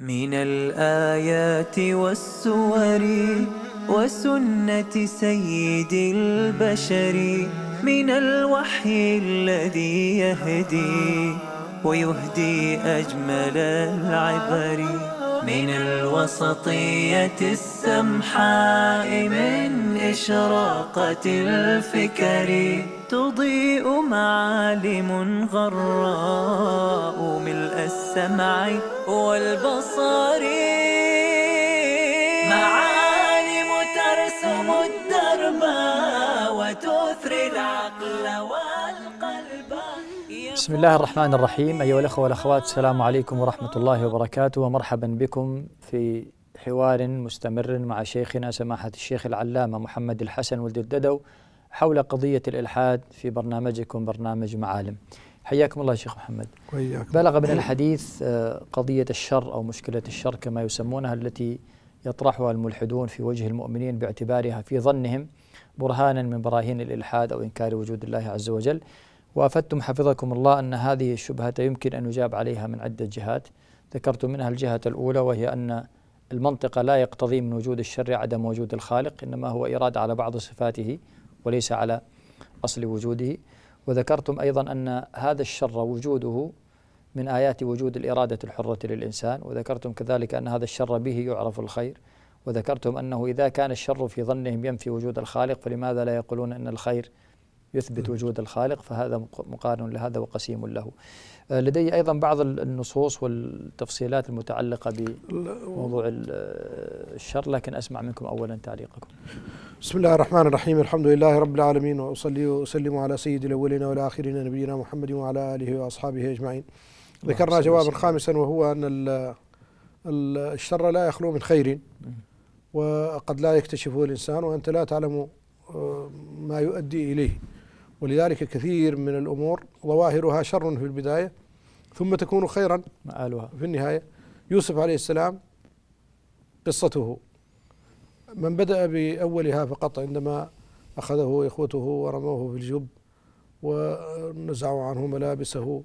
من الآيات والسور وسنة سيد البشر من الوحي الذي يهدي ويهدي أجمل العبر من الوسطية السمحاء من إشراقة الفكر تضيء معالم غراء ملء السمع والبصر مع بسم الله الرحمن الرحيم أيها الأخوة والأخوات السلام عليكم ورحمة الله وبركاته ومرحبا بكم في حوار مستمر مع شيخنا سماحة الشيخ العلامة محمد الحسن ولد الددو حول قضية الإلحاد في برنامجكم برنامج معالم حياكم الله شيخ محمد وإياكم بلغ من الحديث آه، قضية الشر أو مشكلة الشر كما يسمونها التي يطرحها الملحدون في وجه المؤمنين باعتبارها في ظنهم برهانا من براهين الإلحاد أو إنكار وجود الله عز وجل وأفدتم حفظكم الله أن هذه الشبهة يمكن أن يجاب عليها من عدة جهات ذكرت منها الجهة الأولى وهي أن المنطقة لا يقتضي من وجود الشر عدم وجود الخالق إنما هو إرادة على بعض صفاته وليس على أصل وجوده وذكرتم أيضا أن هذا الشر وجوده من آيات وجود الإرادة الحرة للإنسان وذكرتم كذلك أن هذا الشر به يعرف الخير وذكرتم أنه إذا كان الشر في ظنهم ينفي وجود الخالق فلماذا لا يقولون أن الخير يثبت وجود الخالق فهذا مقارن لهذا وقسيم له آه، لدي أيضا بعض النصوص والتفصيلات المتعلقة بموضوع آه، الشر لكن أسمع منكم أولا تعليقكم بسم الله الرحمن الرحيم الحمد لله رب العالمين وأصلي وأسلم على سيد الأولين والآخرين نبينا محمد وعلى آله وأصحابه أجمعين ذكرنا جوابا خامسا وهو أن الشر لا يخلو من خير وقد لا يكتشفه الإنسان وأنت لا تعلم آه، ما يؤدي إليه ولذلك كثير من الأمور ظواهرها شر في البداية ثم تكون خيرا مآلها في النهاية يوسف عليه السلام قصته من بدأ بأولها فقط عندما أخذه إخوته ورموه في الجب ونزعوا عنه ملابسه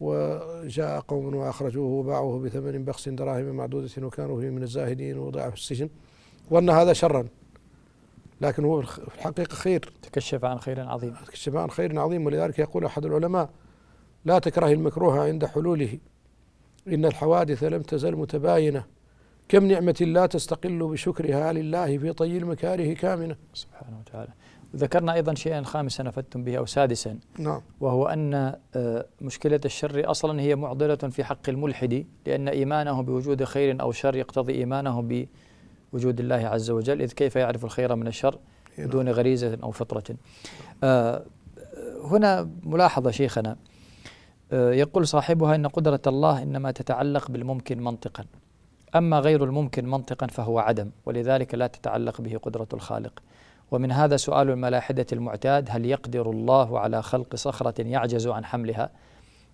وجاء قوم وأخرجوه وباعوه بثمن بخس دراهم معدودة وكانوا فيه من الزاهدين ووضع في السجن وأن هذا شرا لكن هو في الحقيقة خير تكشف عن خير عظيم تكشف عن خير عظيم ولذلك يقول أحد العلماء لا تكره المكروه عند حلوله إن الحوادث لم تزل متباينة كم نعمة لا تستقل بشكرها لله في طي المكاره كامنة سبحانه وتعالى ذكرنا أيضا شيئا خامسا أفدتم به أو سادسا نعم وهو أن آه، مشكلة الشر أصلا هي معضلة في حق الملحد لأن إيمانه بوجود خير أو شر يقتضي إيمانه ب وجود الله عز وجل إذ كيف يعرف الخير من الشر بدون غريزة أو فطرة آه هنا ملاحظة شيخنا آه يقول صاحبها إن قدرة الله إنما تتعلق بالممكن منطقا أما غير الممكن منطقا فهو عدم ولذلك لا تتعلق به قدرة الخالق ومن هذا سؤال الملاحدة المعتاد هل يقدر الله على خلق صخرة يعجز عن حملها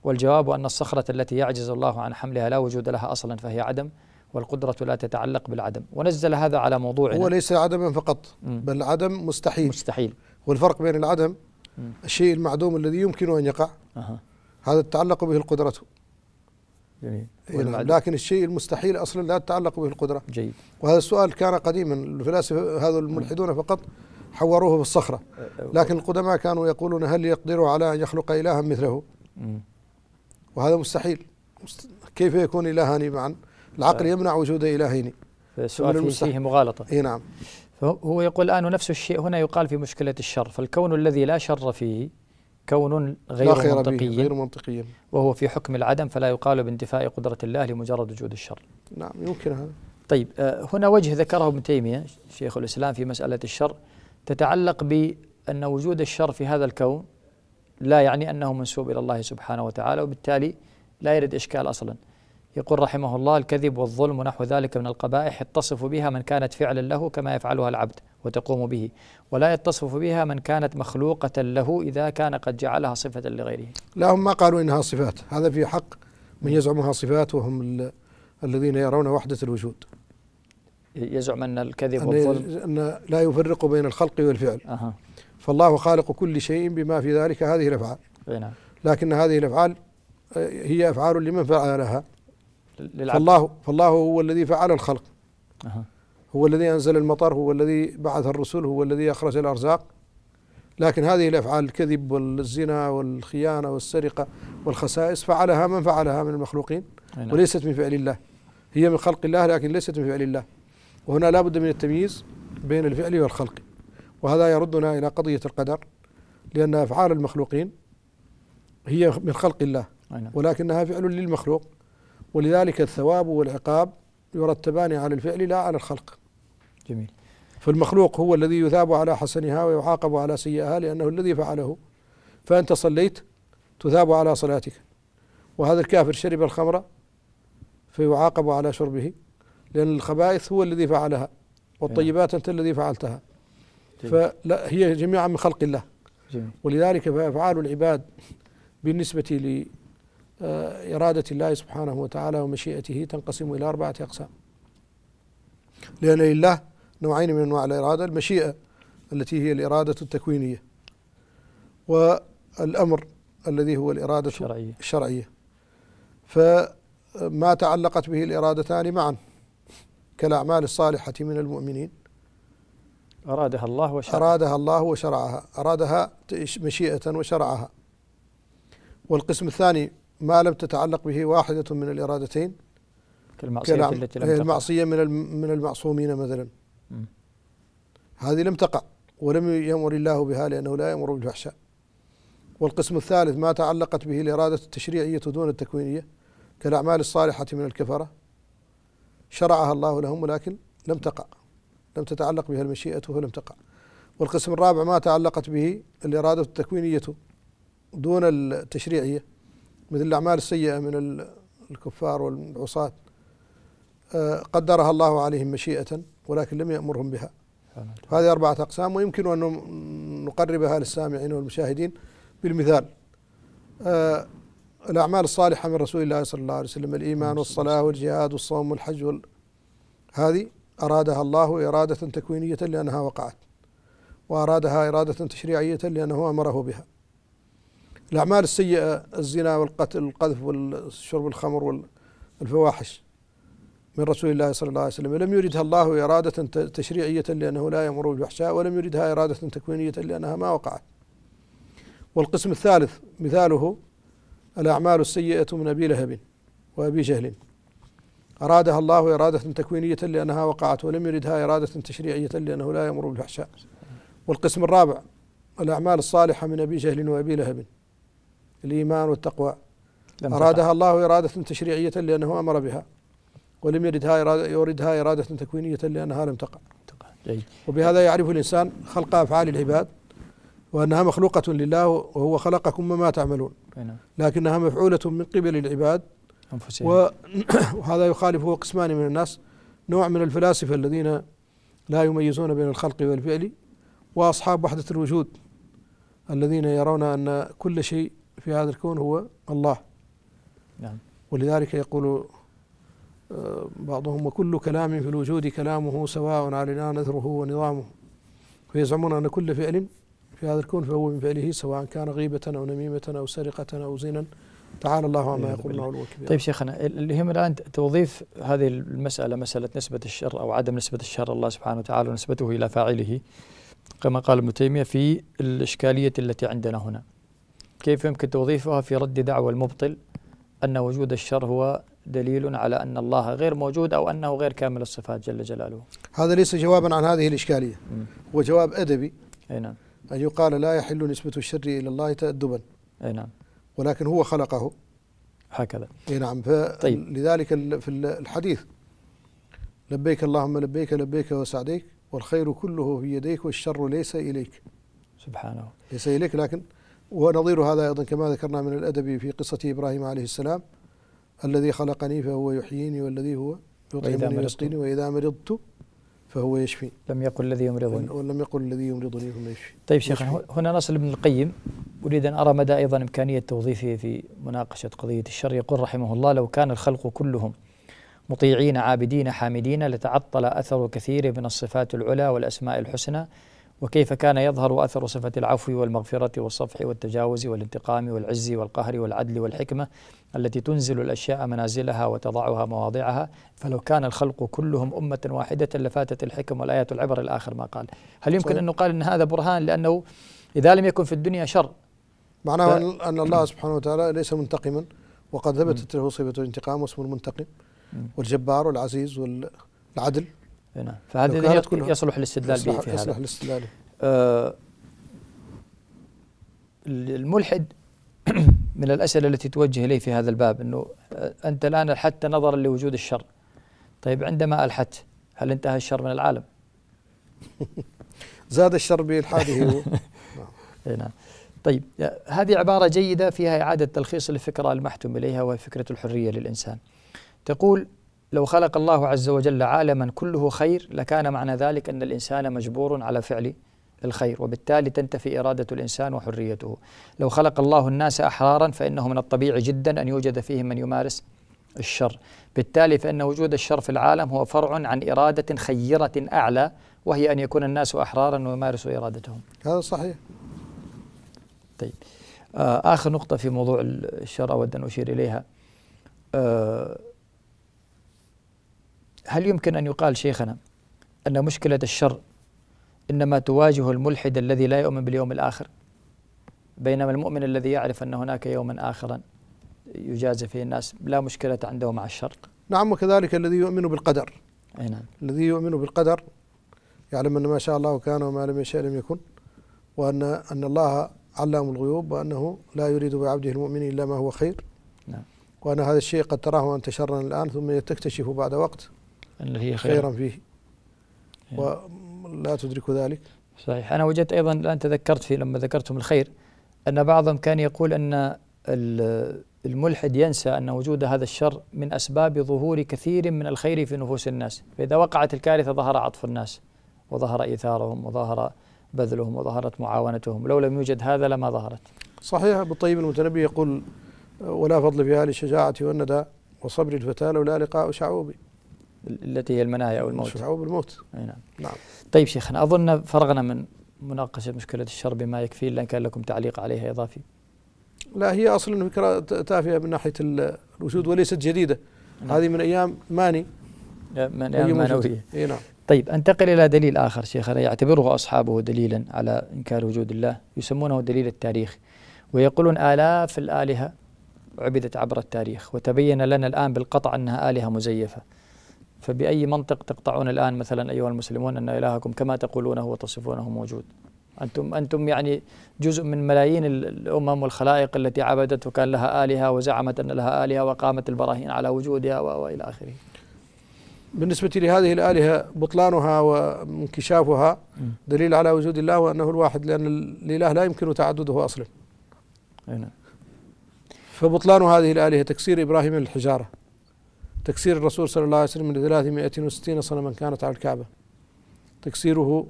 والجواب أن الصخرة التي يعجز الله عن حملها لا وجود لها أصلا فهي عدم والقدرة لا تتعلق بالعدم ونزل هذا على موضوع هو ليس عدما فقط بل عدم مستحيل مستحيل والفرق بين العدم الشيء المعدوم الذي يمكن أن يقع هذا تتعلق به القدرة جميل إيه نعم. لكن الشيء المستحيل أصلا لا تتعلق به القدرة جيد وهذا السؤال كان قديما الفلاسفة هذا الملحدون فقط حوروه بالصخرة أه، أه، أه. لكن القدماء كانوا يقولون هل يقدر على أن يخلق إلها مثله وهذا مستحيل كيف يكون إلهان معا العقل آه. يمنع وجود إلهين فالسؤال فيه مغالطة إيه نعم هو يقول الآن نفس الشيء هنا يقال في مشكلة الشر فالكون الذي لا شر فيه كون غير خير منطقي غير منطقي وهو في حكم العدم فلا يقال بانتفاء قدرة الله لمجرد وجود الشر نعم يمكن هذا طيب آه، هنا وجه ذكره ابن تيمية شيخ الإسلام في مسألة الشر تتعلق بأن وجود الشر في هذا الكون لا يعني أنه منسوب إلى الله سبحانه وتعالى وبالتالي لا يرد إشكال أصلا يقول رحمه الله الكذب والظلم ونحو ذلك من القبائح يتصف بها من كانت فعلا له كما يفعلها العبد وتقوم به ولا يتصف بها من كانت مخلوقة له إذا كان قد جعلها صفة لغيره لا هم ما قالوا إنها صفات هذا في حق من يزعمها صفات وهم الذين يرون وحدة الوجود يزعم أن الكذب والظلم أن لا يفرق بين الخلق والفعل أه. فالله خالق كل شيء بما في ذلك هذه الأفعال نعم. لكن هذه الأفعال آه، هي أفعال لمن فعلها للعبد فالله فالله هو الذي فعل الخلق أه. هو الذي انزل المطر هو الذي بعث الرسل هو الذي اخرج الارزاق لكن هذه الافعال الكذب والزنا والخيانه والسرقه والخسائس فعلها من فعلها من المخلوقين أينا. نعم. وليست من فعل الله هي من خلق الله لكن ليست من فعل الله وهنا لا بد من التمييز بين الفعل والخلق وهذا يردنا الى قضيه القدر لان افعال المخلوقين هي من خلق الله أينا. نعم. ولكنها فعل للمخلوق ولذلك الثواب والعقاب يرتبان على الفعل لا على الخلق جميل فالمخلوق هو الذي يثاب على حسنها ويعاقب على سيئها لأنه الذي فعله فأنت صليت تثاب على صلاتك وهذا الكافر شرب الخمر فيعاقب على شربه لأن الخبائث هو الذي فعلها والطيبات أنت الذي فعلتها فلا هي جميعا من خلق الله ولذلك فأفعال العباد بالنسبة آه، إرادة الله سبحانه وتعالى ومشيئته تنقسم إلى أربعة أقسام لأن لله نوعين من أنواع الإرادة المشيئة التي هي الإرادة التكوينية والأمر الذي هو الإرادة الشرعية, الشرعية فما تعلقت به الإرادتان معا كالأعمال الصالحة من المؤمنين أرادها الله وشرعها أرادها الله وشرعها أرادها مشيئة وشرعها والقسم الثاني ما لم تتعلق به واحدة من الإرادتين كالمعصية التي لم إيه، تقع المعصية من من المعصومين مثلا م. هذه لم تقع ولم يأمر الله بها لأنه لا يأمر بالفحشاء والقسم الثالث ما تعلقت به الإرادة التشريعية دون التكوينية كالأعمال الصالحة من الكفرة شرعها الله لهم ولكن لم تقع لم تتعلق بها المشيئة فلم تقع والقسم الرابع ما تعلقت به الإرادة التكوينية دون التشريعية مثل الأعمال السيئة من الكفار والعصاة آه، قدرها الله عليهم مشيئة ولكن لم يأمرهم بها هذه أربعة أقسام ويمكن أن نقربها للسامعين والمشاهدين بالمثال آه، الأعمال الصالحة من رسول الله صلى الله عليه وسلم الإيمان والصلاة والجهاد والصوم والحج وال... هذه أرادها الله إرادة تكوينية لأنها وقعت وأرادها إرادة تشريعية لأنه أمره بها الأعمال السيئة الزنا والقتل والقذف والشرب الخمر والفواحش من رسول الله صلى الله عليه وسلم لم يردها الله إرادة تشريعية لأنه لا يأمر بالفحشاء ولم يردها إرادة تكوينية لأنها ما وقعت والقسم الثالث مثاله الأعمال السيئة من أبي لهب وأبي جهل أرادها الله إرادة تكوينية لأنها وقعت ولم يردها إرادة تشريعية لأنه لا يأمر بالفحشاء والقسم الرابع الأعمال الصالحة من أبي جهل وأبي لهب الإيمان والتقوى أرادها الله إرادة تشريعية لأنه أمر بها ولم يردها إرادة يردها إرادة تكوينية لأنها لم تقع وبهذا يعرف الإنسان خلق أفعال العباد وأنها مخلوقة لله وهو خلقكم مما تعملون نعم. لكنها مفعولة من قبل العباد أنفسهم وهذا يخالفه قسمان من الناس نوع من الفلاسفة الذين لا يميزون بين الخلق والفعل وأصحاب وحدة الوجود الذين يرون أن كل شيء في هذا الكون هو الله نعم ولذلك يقول آه، بعضهم وكل كلام في الوجود كلامه سواء علينا نثره ونظامه فيزعمون أن كل فعل في هذا الكون فهو من فعله سواء كان غيبة أو نميمة أو سرقة أو زنا تعالى الله عما نعم. يقولون الله كبيرا طيب شيخنا اللي يهم الآن توظيف هذه المسألة مسألة نسبة الشر أو عدم نسبة الشر الله سبحانه وتعالى ونسبته إلى فاعله كما قال ابن تيمية في الإشكالية التي عندنا هنا كيف يمكن توظيفها في رد دعوى المبطل أن وجود الشر هو دليل على أن الله غير موجود أو أنه غير كامل الصفات جل جلاله هذا ليس جوابا عن هذه الإشكالية هو جواب أدبي أي نعم أن يقال لا يحل نسبة الشر إلى الله تأدبا أي نعم ولكن هو خلقه هكذا أي نعم طيب. لذلك في الحديث لبيك اللهم لبيك لبيك وسعديك والخير كله في يديك والشر ليس إليك سبحانه ليس إليك لكن ونظير هذا أيضا كما ذكرنا من الأدب في قصة إبراهيم عليه السلام الذي خلقني فهو يحييني والذي هو يطعمني ويسقيني وإذا مرضت فهو يشفي لم يقل الذي يمرضني ولم يقل الذي يمرضني ثم يشفي طيب شيخ هنا نصل ابن القيم أريد أن أرى مدى أيضا إمكانية توظيفه في مناقشة قضية الشر يقول رحمه الله لو كان الخلق كلهم مطيعين عابدين حامدين لتعطل أثر كثير من الصفات العلى والأسماء الحسنى وكيف كان يظهر أثر صفة العفو والمغفرة والصفح والتجاوز والانتقام والعز والقهر والعدل والحكمة التي تنزل الأشياء منازلها وتضعها مواضعها فلو كان الخلق كلهم أمة واحدة لفاتت الحكم والآيات العبر الآخر ما قال هل يمكن صحيح. أن نقال أن هذا برهان لأنه إذا لم يكن في الدنيا شر معناه ف... أن الله سبحانه وتعالى ليس منتقما وقد ثبتت له صفة الانتقام واسم المنتقم والجبار والعزيز والعدل نعم فهذه يصلح الاستدلال به في يصلح الاستدلال آه الملحد من الأسئلة التي توجه إليه في هذا الباب أنه آه، أنت الآن ألحدت نظرا لوجود الشر طيب عندما ألحدت هل انتهى الشر من العالم؟ زاد الشر بإلحاده نعم. نعم طيب آه، هذه عبارة جيدة فيها إعادة تلخيص الفكرة المحتوم إليها وهي فكرة الحرية للإنسان تقول لو خلق الله عز وجل عالما كله خير لكان معنى ذلك ان الانسان مجبور على فعل الخير وبالتالي تنتفي إرادة الإنسان وحريته لو خلق الله الناس أحرارا فإنه من الطبيعي جدا أن يوجد فيهم من يمارس الشر بالتالي فإن وجود الشر في العالم هو فرع عن إرادة خيرة أعلى وهي أن يكون الناس أحرارا ويمارسوا إرادتهم هذا صحيح طيب آه، آخر نقطة في موضوع الشر أود أن أشير إليها آه هل يمكن أن يقال شيخنا أن مشكلة الشر إنما تواجه الملحد الذي لا يؤمن باليوم الآخر بينما المؤمن الذي يعرف أن هناك يوما آخرا يجازي فيه الناس لا مشكلة عنده مع الشر نعم وكذلك الذي يؤمن بالقدر أي نعم. الذي يؤمن بالقدر يعلم أن ما شاء الله كان وما لم يشاء لم يكن وأن أن الله علام الغيوب وأنه لا يريد بعبده المؤمن إلا ما هو خير نعم. وأن هذا الشيء قد تراه أنت شرا الآن ثم تكتشف بعد وقت ان هي خير خيرا فيه إيه. ولا تدرك ذلك صحيح أنا وجدت أيضا الآن تذكرت في لما ذكرتم الخير أن بعضهم كان يقول أن الملحد ينسى أن وجود هذا الشر من أسباب ظهور كثير من الخير في نفوس الناس فإذا وقعت الكارثة ظهر عطف الناس وظهر إيثارهم وظهر بذلهم وظهرت معاونتهم لو لم يوجد هذا لما ظهرت صحيح أبو الطيب المتنبي يقول ولا فضل فيها للشجاعة والندى وصبر الفتى لولا لقاء شعوبي التي هي المنايا أو الموت شفعوا بالموت أي نعم. نعم طيب شيخنا أظن فرغنا من مناقشة مشكلة الشر بما يكفي إلا إن كان لكم تعليق عليها إضافي لا هي أصلا فكرة تافهة من ناحية الوجود وليست جديدة نعم. هذه من أيام ماني آه، من أيام مانوية اي نعم طيب أنتقل إلى دليل آخر شيخنا يعتبره أصحابه دليلا على إنكار وجود الله يسمونه دليل التاريخ ويقولون آلاف الآلهة عبدت عبر التاريخ وتبين لنا الآن بالقطع أنها آلهة مزيفة فبأي منطق تقطعون الآن مثلا أيها المسلمون أن إلهكم كما تقولونه وتصفونه موجود أنتم أنتم يعني جزء من ملايين الأمم والخلائق التي عبدت وكان لها آلهة وزعمت أن لها آلهة وقامت البراهين على وجودها وإلى آخره بالنسبة لهذه الآلهة بطلانها وانكشافها دليل على وجود الله وأنه الواحد لأن الإله لا يمكن تعدده أصلا نعم. فبطلان هذه الآلهة تكسير إبراهيم الحجارة تكسير الرسول صلى الله عليه وسلم ل 360 صنما كانت على الكعبة تكسيره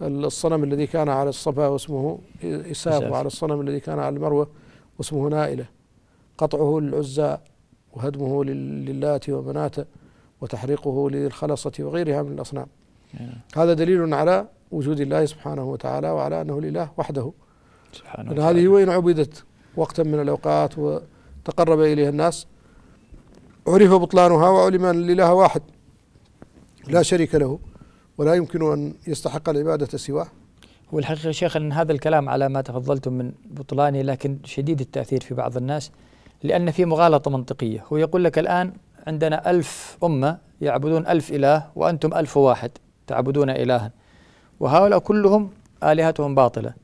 للصنم الذي كان على الصفا واسمه إساف وعلى الصنم الذي كان على المروة واسمه نائلة قطعه للعزى وهدمه للات ومناته وتحريقه للخلصة وغيرها من الأصنام هذا دليل على وجود الله سبحانه وتعالى وعلى أنه الإله وحده سبحانه وتعالى هذه وإن عبدت وقتا من الأوقات وتقرب إليها الناس عرف بطلانها وعلم أن الإله واحد لا شريك له ولا يمكن أن يستحق العبادة سواه هو الحقيقة شيخ أن هذا الكلام على ما تفضلتم من بطلانه لكن شديد التأثير في بعض الناس لأن في مغالطة منطقية هو يقول لك الآن عندنا ألف أمة يعبدون ألف إله وأنتم ألف واحد تعبدون إلها وهؤلاء كلهم آلهتهم باطلة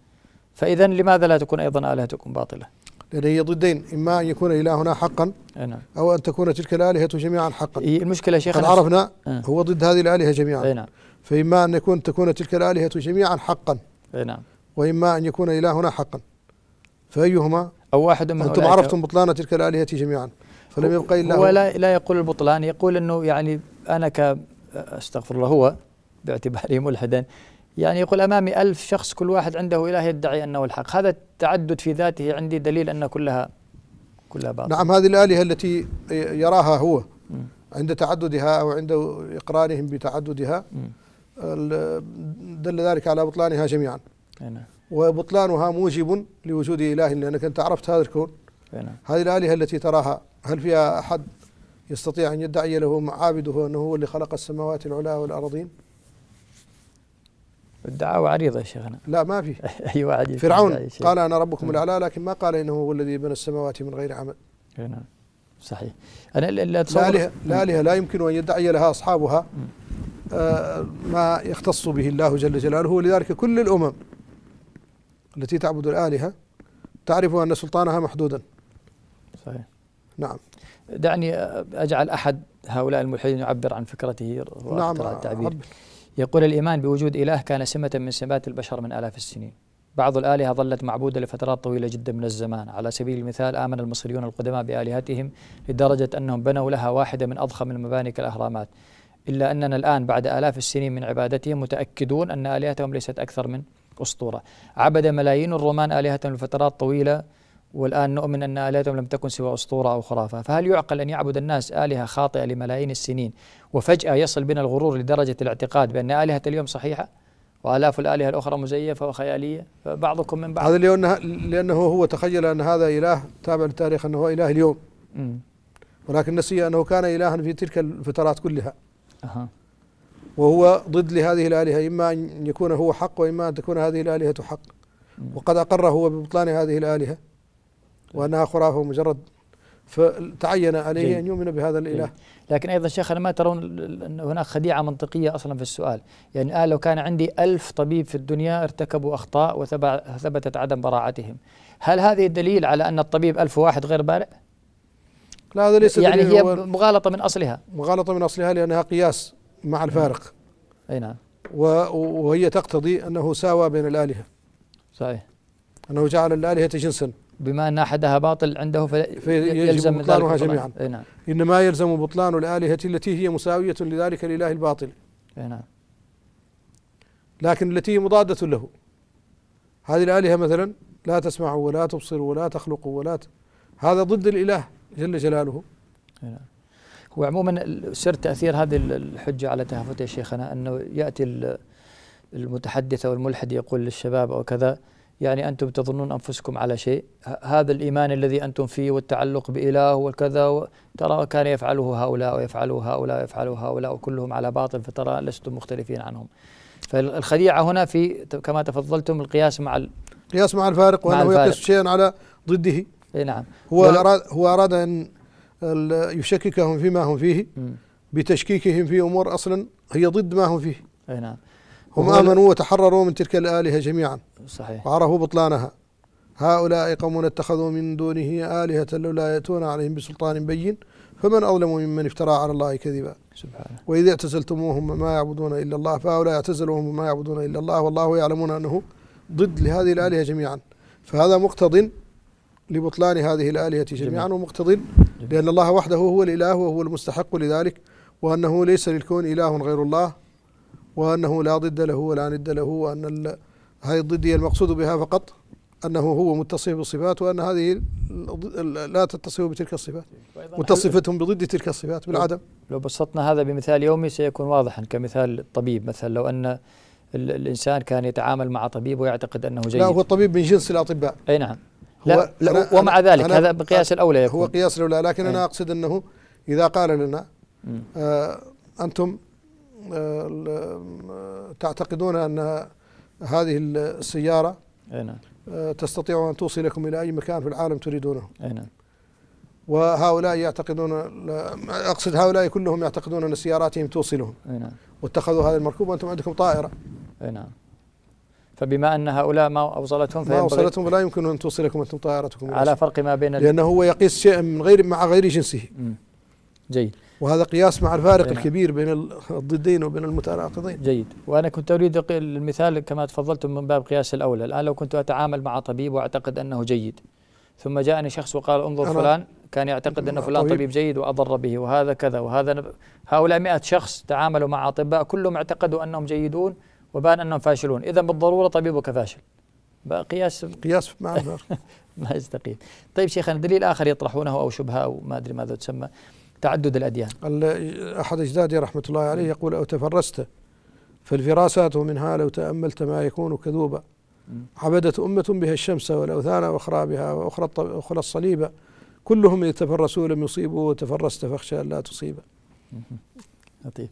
فإذا لماذا لا تكون أيضا آلهتكم باطلة لأن هي ضدين إما أن يكون إلهنا حقا نعم. أو أن تكون تلك الآلهة جميعا حقا المشكلة شيخ قد عرفنا آه. هو ضد هذه الآلهة جميعا نعم. فإما أن يكون تكون تلك الآلهة جميعا حقا نعم وإما أن يكون إلهنا حقا فأيهما أو واحد من أنتم عرفتم بطلان تلك الآلهة جميعا فلم يبقى إلا هو لا, لا يقول البطلان يقول أنه يعني أنا كأستغفر استغفر الله هو باعتباره ملحدا يعني يقول أمامي ألف شخص كل واحد عنده إله يدعي أنه الحق هذا التعدد في ذاته عندي دليل أن كلها كلها باطل نعم هذه الآلهة التي يراها هو عند تعددها أو عند إقرارهم بتعددها دل ذلك على بطلانها جميعا نعم. وبطلانها موجب لوجود إله لأنك أنت عرفت هذا الكون نعم. هذه الآلهة التي تراها هل فيها أحد يستطيع أن يدعي له معابده أنه هو اللي خلق السماوات العلى والأرضين الدعاوى عريضة يا شيخنا لا ما في أيوة واحد فرعون قال أنا ربكم الأعلى لكن ما قال إنه هو الذي بنى السماوات من غير عمل نعم صحيح أنا لا أتصور الآلهة الآلهة لا يمكن أن يدعي لها أصحابها آه ما يختص به الله جل جلاله ولذلك كل الأمم التي تعبد الآلهة تعرف أن سلطانها محدودا صحيح نعم دعني أجعل أحد هؤلاء الملحدين يعبر عن فكرته نعم التعبير عبر. يقول الإيمان بوجود إله كان سمة من سمات البشر من آلاف السنين بعض الآلهة ظلت معبودة لفترات طويلة جدا من الزمان على سبيل المثال آمن المصريون القدماء بآلهتهم لدرجة أنهم بنوا لها واحدة من أضخم المباني كالأهرامات إلا أننا الآن بعد آلاف السنين من عبادتهم متأكدون أن آلهتهم ليست أكثر من أسطورة عبد ملايين الرومان آلهة لفترات طويلة والآن نؤمن أن آلهتهم لم تكن سوى أسطورة أو خرافة فهل يعقل أن يعبد الناس آلهة خاطئة لملايين السنين وفجأة يصل بنا الغرور لدرجة الاعتقاد بأن آلهة اليوم صحيحة وآلاف الآلهة الأخرى مزيفة وخيالية فبعضكم من بعض هذا لأنه, لأنه هو تخيل أن هذا إله تابع للتاريخ أنه هو إله اليوم ولكن نسي أنه كان إلها في تلك الفترات كلها أه. وهو ضد لهذه الآلهة إما أن يكون هو حق وإما أن تكون هذه الآلهة حق وقد أقر هو ببطلان هذه الآلهة وأنها خرافة مجرد فتعين عليه جيد. أن يؤمن بهذا الإله جيد. لكن أيضا شيخنا ما ترون أن هناك خديعة منطقية أصلا في السؤال يعني الآن آه لو كان عندي ألف طبيب في الدنيا ارتكبوا أخطاء وثبتت عدم براعتهم هل هذه الدليل على أن الطبيب ألف واحد غير بارئ؟ لا هذا ليس يعني هي مغالطة من أصلها مغالطة من أصلها لأنها قياس مع نعم. الفارق أي نعم وهي تقتضي أنه ساوى بين الآلهة صحيح أنه جعل الآلهة جنسا بما أن أحدها باطل عنده فيلزم بطلانها جميعا نعم. إنما يلزم بطلان الآلهة التي هي مساوية لذلك الإله الباطل نعم لكن التي هي مضادة له هذه الآلهة مثلا لا تسمع ولا تبصر ولا تخلق ولا ت... هذا ضد الإله جل جلاله نعم هو عموما سر تأثير هذه الحجة على تهافت يا شيخنا أنه يأتي المتحدث أو الملحد يقول للشباب أو كذا يعني أنتم تظنون أنفسكم على شيء هذا الإيمان الذي أنتم فيه والتعلق بإله وكذا ترى كان يفعله هؤلاء ويفعله هؤلاء ويفعله هؤلاء وكلهم على باطل فترى لستم مختلفين عنهم فالخديعة هنا في كما تفضلتم القياس مع ال... قياس مع الفارق وأنه يقيس شيئا على ضده اي نعم هو أراد هو أراد أن يشككهم فيما هم فيه بتشكيكهم في أمور أصلا هي ضد ما هم فيه اي نعم هم آمنوا وتحرروا من تلك الآلهة جميعا صحيح وعرفوا بطلانها هؤلاء قوم اتخذوا من دونه آلهة لولا يأتون عليهم بسلطان بين فمن أظلم ممن افترى على الله كذبا سبحانه وإذ اعتزلتموهم ما يعبدون إلا الله فهؤلاء اعتزلوهم ما يعبدون إلا الله والله يعلمون أنه ضد لهذه الآلهة جميعا فهذا مقتض لبطلان هذه الآلهة جميعا ومقتض لأن الله وحده هو الإله وهو المستحق لذلك وأنه ليس للكون إله غير الله وأنه لا ضد له ولا ند له وأن هاي الضدية المقصود بها فقط أنه هو متصف بالصفات وأن هذه لا تتصف بتلك الصفات متصفتهم بضد تلك الصفات بالعدم لو بسطنا هذا بمثال يومي سيكون واضحا كمثال الطبيب مثلا لو أن الإنسان كان يتعامل مع طبيب ويعتقد أنه جيد لا هو الطبيب من جنس الأطباء أي نعم لا, لا ومع ذلك هذا بقياس الأولى يكون هو قياس الأولى لكن أنا أقصد أنه إذا قال لنا آه أنتم آه, آه، تعتقدون أن هذه السيارة نعم آه، تستطيع أن توصلكم إلى أي مكان في العالم تريدونه نعم وهؤلاء يعتقدون أقصد هؤلاء كلهم يعتقدون أن سياراتهم توصلهم نعم واتخذوا هذا المركوب وأنتم عندكم طائرة نعم فبما ان هؤلاء ما اوصلتهم ما اوصلتهم لا يمكن ان توصلكم انتم طائرتكم على فرق ما بين لانه هو يقيس شيئا من غير مع غير جنسه. جيد. وهذا قياس مع الفارق يعني الكبير بين الضدين وبين المتناقضين جيد وانا كنت اريد المثال كما تفضلتم من باب قياس الاولى الان لو كنت اتعامل مع طبيب واعتقد انه جيد ثم جاءني شخص وقال انظر فلان كان يعتقد ان فلان طبيب, طبيب جيد واضر به وهذا كذا وهذا هؤلاء مئة شخص تعاملوا مع اطباء كلهم اعتقدوا انهم جيدون وبان انهم فاشلون اذا بالضروره طبيبك فاشل قياس قياس مع ما يستقيم طيب شيخنا دليل اخر يطرحونه او شبهه او ما ادري ماذا تسمى تعدد الأديان أحد أجدادي رحمة الله عليه يقول أو تفرست فالفراسات منها لو تأملت ما يكون كذوبا عبدت أمة بها الشمس والأوثان بها وأخرى أخرى الصليبة كلهم إذا تفرسوا لم يصيبوا وتفرست فاخشى أن لا تصيبا لطيف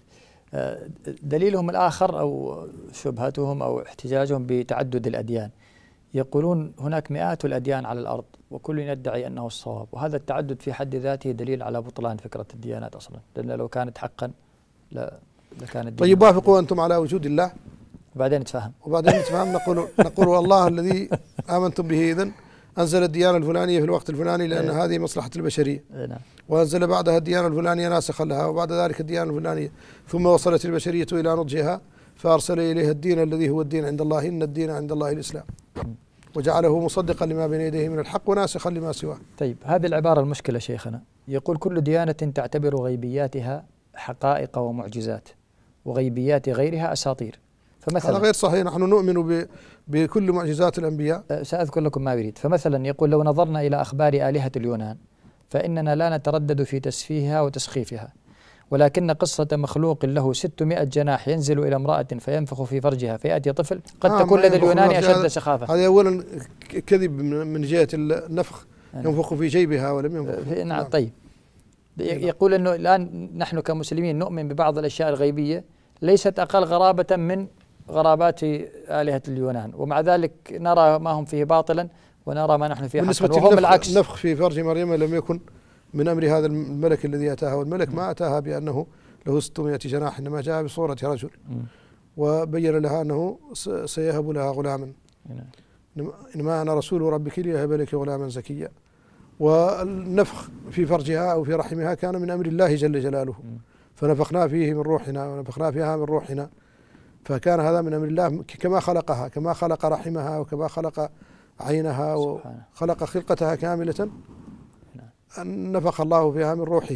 آه، دليلهم الآخر أو شبهتهم أو احتجاجهم بتعدد الأديان يقولون هناك مئات الأديان على الأرض وكل يدعي أنه الصواب وهذا التعدد في حد ذاته دليل على بطلان فكرة الديانات أصلا لأن لو كانت حقا لا الدين طيب وافقوا أنتم على وجود الله وبعدين نتفاهم وبعدين نتفاهم نقول نقول الله الذي آمنتم به إذن أنزل الديانة الفلانية في الوقت الفلاني لأن إيه. هذه مصلحة البشرية إيه، نعم. وأنزل بعدها الديانة الفلانية ناسخا لها وبعد ذلك الديانة الفلانية ثم وصلت البشرية إلى نضجها فأرسل إليها الدين الذي هو الدين عند الله إن الدين عند الله الإسلام وجعله مصدقا لما بين يديه من الحق وناسخا لما سواه طيب هذه العبارة المشكلة شيخنا يقول كل ديانة تعتبر غيبياتها حقائق ومعجزات وغيبيات غيرها أساطير فمثلا هذا غير صحيح نحن نؤمن بكل معجزات الأنبياء أه، سأذكر لكم ما أريد فمثلا يقول لو نظرنا إلى أخبار آلهة اليونان فإننا لا نتردد في تسفيهها وتسخيفها ولكن قصة مخلوق له 600 جناح ينزل إلى امرأة فينفخ في فرجها فيأتي طفل قد آه تكون لدى اليوناني أشد سخافة هذا أولا كذب من جهة النفخ يعني ينفخ في جيبها ولم ينفخ نعم, نعم طيب يقول أنه الآن نحن كمسلمين نؤمن ببعض الأشياء الغيبية ليست أقل غرابة من غرابات آلهة اليونان ومع ذلك نرى ما هم فيه باطلا ونرى ما نحن فيه حقا وهم العكس النفخ في فرج مريم لم يكن من أمر هذا الملك الذي أتاها والملك ما أتاها بأنه له 600 جناح إنما جاء بصورة رجل وبين لها أنه سيهب لها غلاما نعم. إنما أنا رسول ربك ليهب لك غلاما زكيا والنفخ في فرجها أو في رحمها كان من أمر الله جل جلاله فنفخنا فيه من روحنا ونفخنا فيها من روحنا فكان هذا من أمر الله كما خلقها كما خلق رحمها وكما خلق عينها وخلق خلقتها كاملة نفخ الله فيها من روحه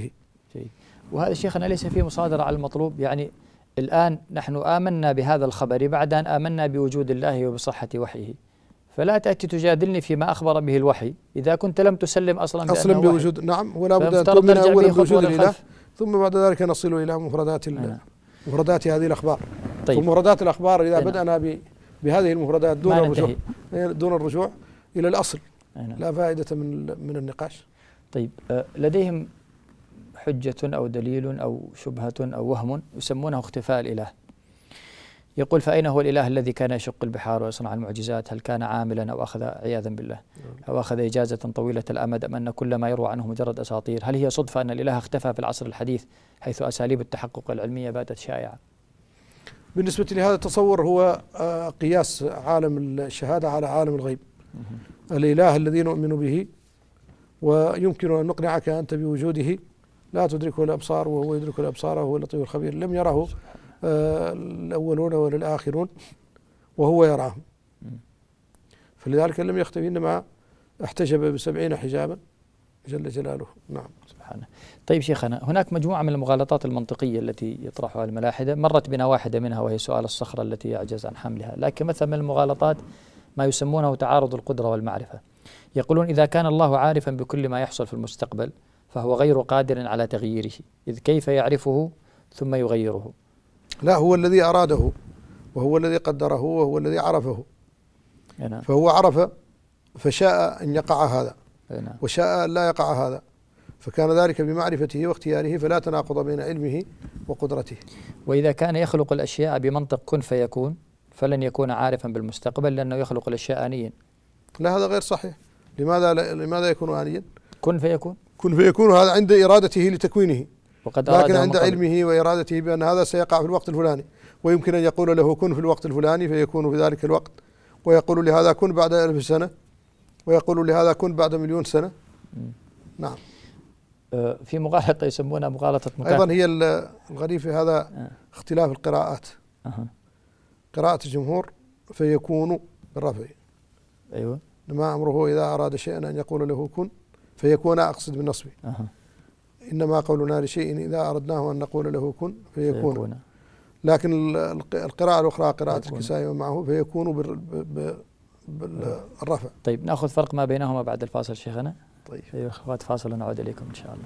جيد. وهذا شيخنا ليس فيه مصادرة على المطلوب يعني الآن نحن آمنا بهذا الخبر بعد أن آمنا بوجود الله وبصحة وحيه فلا تأتي تجادلني فيما أخبر به الوحي إذا كنت لم تسلم أصلا أصلا بوجود وحي. نعم ولا بد أن تؤمن أولا بوجود الإله ثم بعد ذلك نصل إلى مفردات نعم. مفردات هذه الأخبار طيب. ومفردات الأخبار إذا نعم. بدأنا ب بهذه المفردات دون الرجوع دون الرجوع إلى الأصل نعم. لا فائدة من من النقاش طيب آه، لديهم حجة أو دليل أو شبهة أو وهم يسمونه اختفاء الإله يقول فأين هو الإله الذي كان يشق البحار ويصنع المعجزات هل كان عاملا أو أخذ عياذا بالله نعم. أو أخذ إجازة طويلة الأمد أم أن كل ما يروى عنه مجرد أساطير هل هي صدفة أن الإله اختفى في العصر الحديث حيث أساليب التحقق العلمية باتت شائعة بالنسبة لهذا التصور هو آه، قياس عالم الشهادة على عالم الغيب الإله الذي نؤمن به ويمكن أن نقنعك أنت بوجوده لا تدركه الأبصار وهو يدرك الأبصار وهو اللطيف الخبير لم يره آه، الأولون ولا الآخرون وهو يراهم فلذلك لم يختفي إنما احتجب بسبعين حجابا جل جلاله نعم سبحانه طيب شيخنا هناك مجموعة من المغالطات المنطقية التي يطرحها الملاحدة مرت بنا واحدة منها وهي سؤال الصخرة التي يعجز عن حملها لكن مثلا من المغالطات ما يسمونه تعارض القدرة والمعرفة يقولون إذا كان الله عارفا بكل ما يحصل في المستقبل فهو غير قادر على تغييره إذ كيف يعرفه ثم يغيره لا هو الذي أراده وهو الذي قدره وهو الذي عرفه نعم. فهو عرف فشاء أن يقع هذا نعم. وشاء أن لا يقع هذا فكان ذلك بمعرفته واختياره فلا تناقض بين علمه وقدرته وإذا كان يخلق الأشياء بمنطق كن فيكون فلن يكون عارفا بالمستقبل لأنه يخلق الأشياء آنيا لا هذا غير صحيح لماذا لماذا يكون آنيا؟ كن فيكون كن فيكون هذا عند إرادته لتكوينه وقد لكن عند علمه وإرادته بأن هذا سيقع في الوقت الفلاني ويمكن أن يقول له كن في الوقت الفلاني فيكون في ذلك الوقت ويقول لهذا كن بعد ألف سنة ويقول لهذا كن بعد مليون سنة م. نعم أه، في مغالطة يسمونها مغالطة مكان أيضا هي الغريب في هذا آه. اختلاف القراءات آه. قراءة الجمهور فيكون بالرفع أيوه ما أمره إذا أراد شيئا أن يقول له كن فيكون أقصد بالنصب أه. إنما قولنا لشيء إذا أردناه أن نقول له كن فيكون, فيكون. لكن القراءة الأخرى قراءة الكسائي ومعه فيكون بالرفع أه. طيب ناخذ فرق ما بينهما بعد الفاصل شيخنا طيب ايوه اخوات فاصل ونعود اليكم ان شاء الله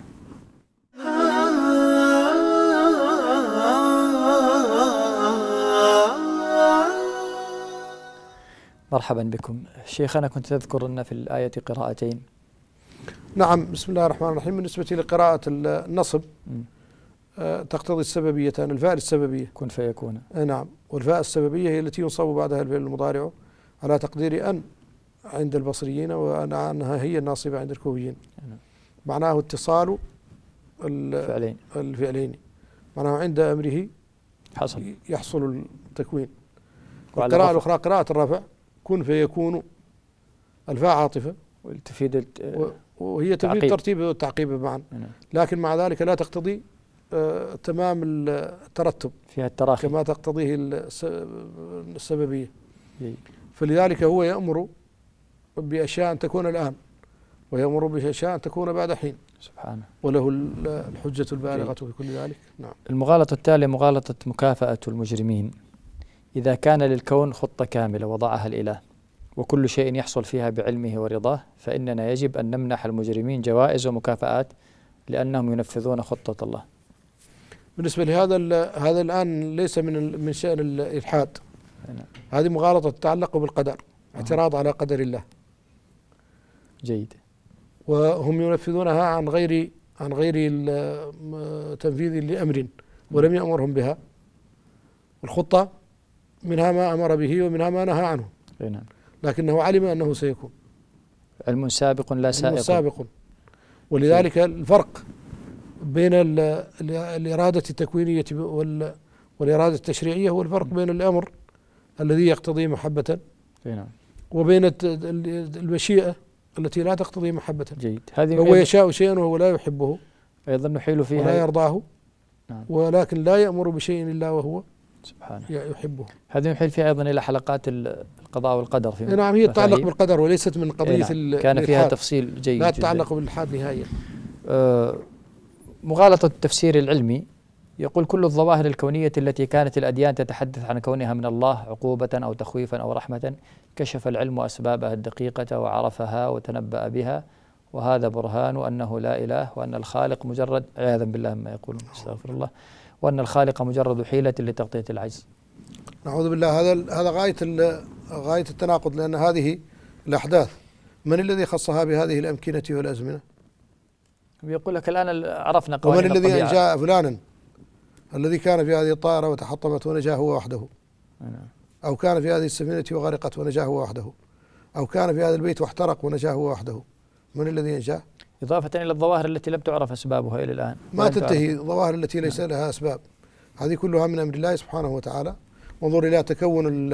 مرحبا بكم شيخ أنا كنت تذكر أن في الآية قراءتين نعم بسم الله الرحمن الرحيم بالنسبة لقراءة النصب آه تقتضي السببيتان الفاء السببية كن فيكون آه نعم والفاء السببية هي التي ينصب بعدها الفعل المضارع على تقدير أن عند البصريين وأنها هي الناصبة عند الكوفيين نعم. معناه اتصال الفعلين الفعلين معناه عند أمره حصل يحصل التكوين والقراءة الأخرى قراءة الرفع كن فيكون الفاء عاطفة تفيد وهي تفيد الترتيب والتعقيب معا نعم. لكن مع ذلك لا تقتضي آه، تمام الترتب فيها التراخي كما تقتضيه السببية فلذلك هو يأمر بأشياء أن تكون الآن ويأمر بأشياء أن تكون بعد حين سبحانه وله الحجة البالغة في كل ذلك نعم المغالطة التالية مغالطة مكافأة المجرمين إذا كان للكون خطة كاملة وضعها الإله وكل شيء يحصل فيها بعلمه ورضاه فإننا يجب أن نمنح المجرمين جوائز ومكافآت لأنهم ينفذون خطة الله بالنسبة لهذا هذا الآن ليس من من شأن الإلحاد هذه مغالطة تتعلق بالقدر آه. اعتراض على قدر الله جيد وهم ينفذونها عن غير عن غير تنفيذ لأمر ولم يأمرهم بها والخطة منها ما أمر به ومنها ما نهى عنه نعم لكنه علم أنه سيكون علم سابق لا سائق سابق ولذلك الفرق بين الإرادة التكوينية والإرادة التشريعية هو الفرق بين الأمر الذي يقتضي محبة نعم وبين المشيئة التي لا تقتضي محبة جيد هذه هو يشاء شيئا وهو لا يحبه أيضا نحيل فيها ولا يرضاه نعم ولكن لا يأمر بشيء إلا وهو سبحانه يحبه هذا يحيل فيها أيضا إلى حلقات القضاء والقدر في نعم هي تتعلق بالقدر وليست من قضية إيه نعم كان فيها تفصيل جيد لا تتعلق بالحاد نهائيا آه مغالطة التفسير العلمي يقول كل الظواهر الكونية التي كانت الأديان تتحدث عن كونها من الله عقوبة أو تخويفا أو رحمة كشف العلم أسبابها الدقيقة وعرفها وتنبأ بها وهذا برهان أنه لا إله وأن الخالق مجرد عياذا بالله مما يقولون استغفر الله وأن الخالق مجرد حيلة لتغطية العجز نعوذ بالله هذا هذا غاية غاية التناقض لأن هذه الأحداث من الذي خصها بهذه الأمكنة والأزمنة؟ بيقول لك الآن عرفنا قوانين ومن الذي جاء فلانا الذي كان في هذه الطائرة وتحطمت ونجا هو وحده نعم. أو كان في هذه السفينة وغرقت ونجا هو وحده أو كان في هذا البيت واحترق ونجا هو وحده من الذي أنجاه؟ إضافة إلى الظواهر التي لم تعرف أسبابها إلى الآن ما تنتهي الظواهر التي ليس لها أسباب هذه كلها من أمر الله سبحانه وتعالى وانظر إلى تكون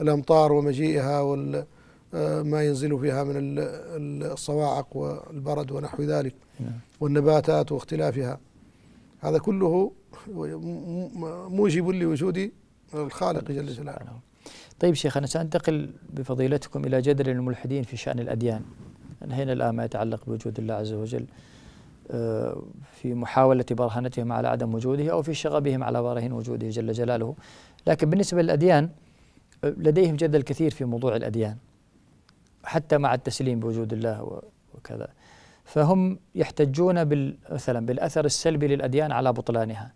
الأمطار ومجيئها وال آه، ما ينزل فيها من الصواعق والبرد ونحو ذلك نعم. والنباتات واختلافها هذا كله موجب لوجود الخالق جل جلاله طيب شيخنا سأنتقل بفضيلتكم إلى جدل الملحدين في شأن الأديان انهينا الآن ما يتعلق بوجود الله عز وجل آه، في محاولة برهنتهم على عدم وجوده أو في شغبهم على براهين وجوده جل جلاله لكن بالنسبة للأديان آه، لديهم جدل كثير في موضوع الأديان حتى مع التسليم بوجود الله وكذا فهم يحتجون مثلا بالأثر السلبي للأديان على بطلانها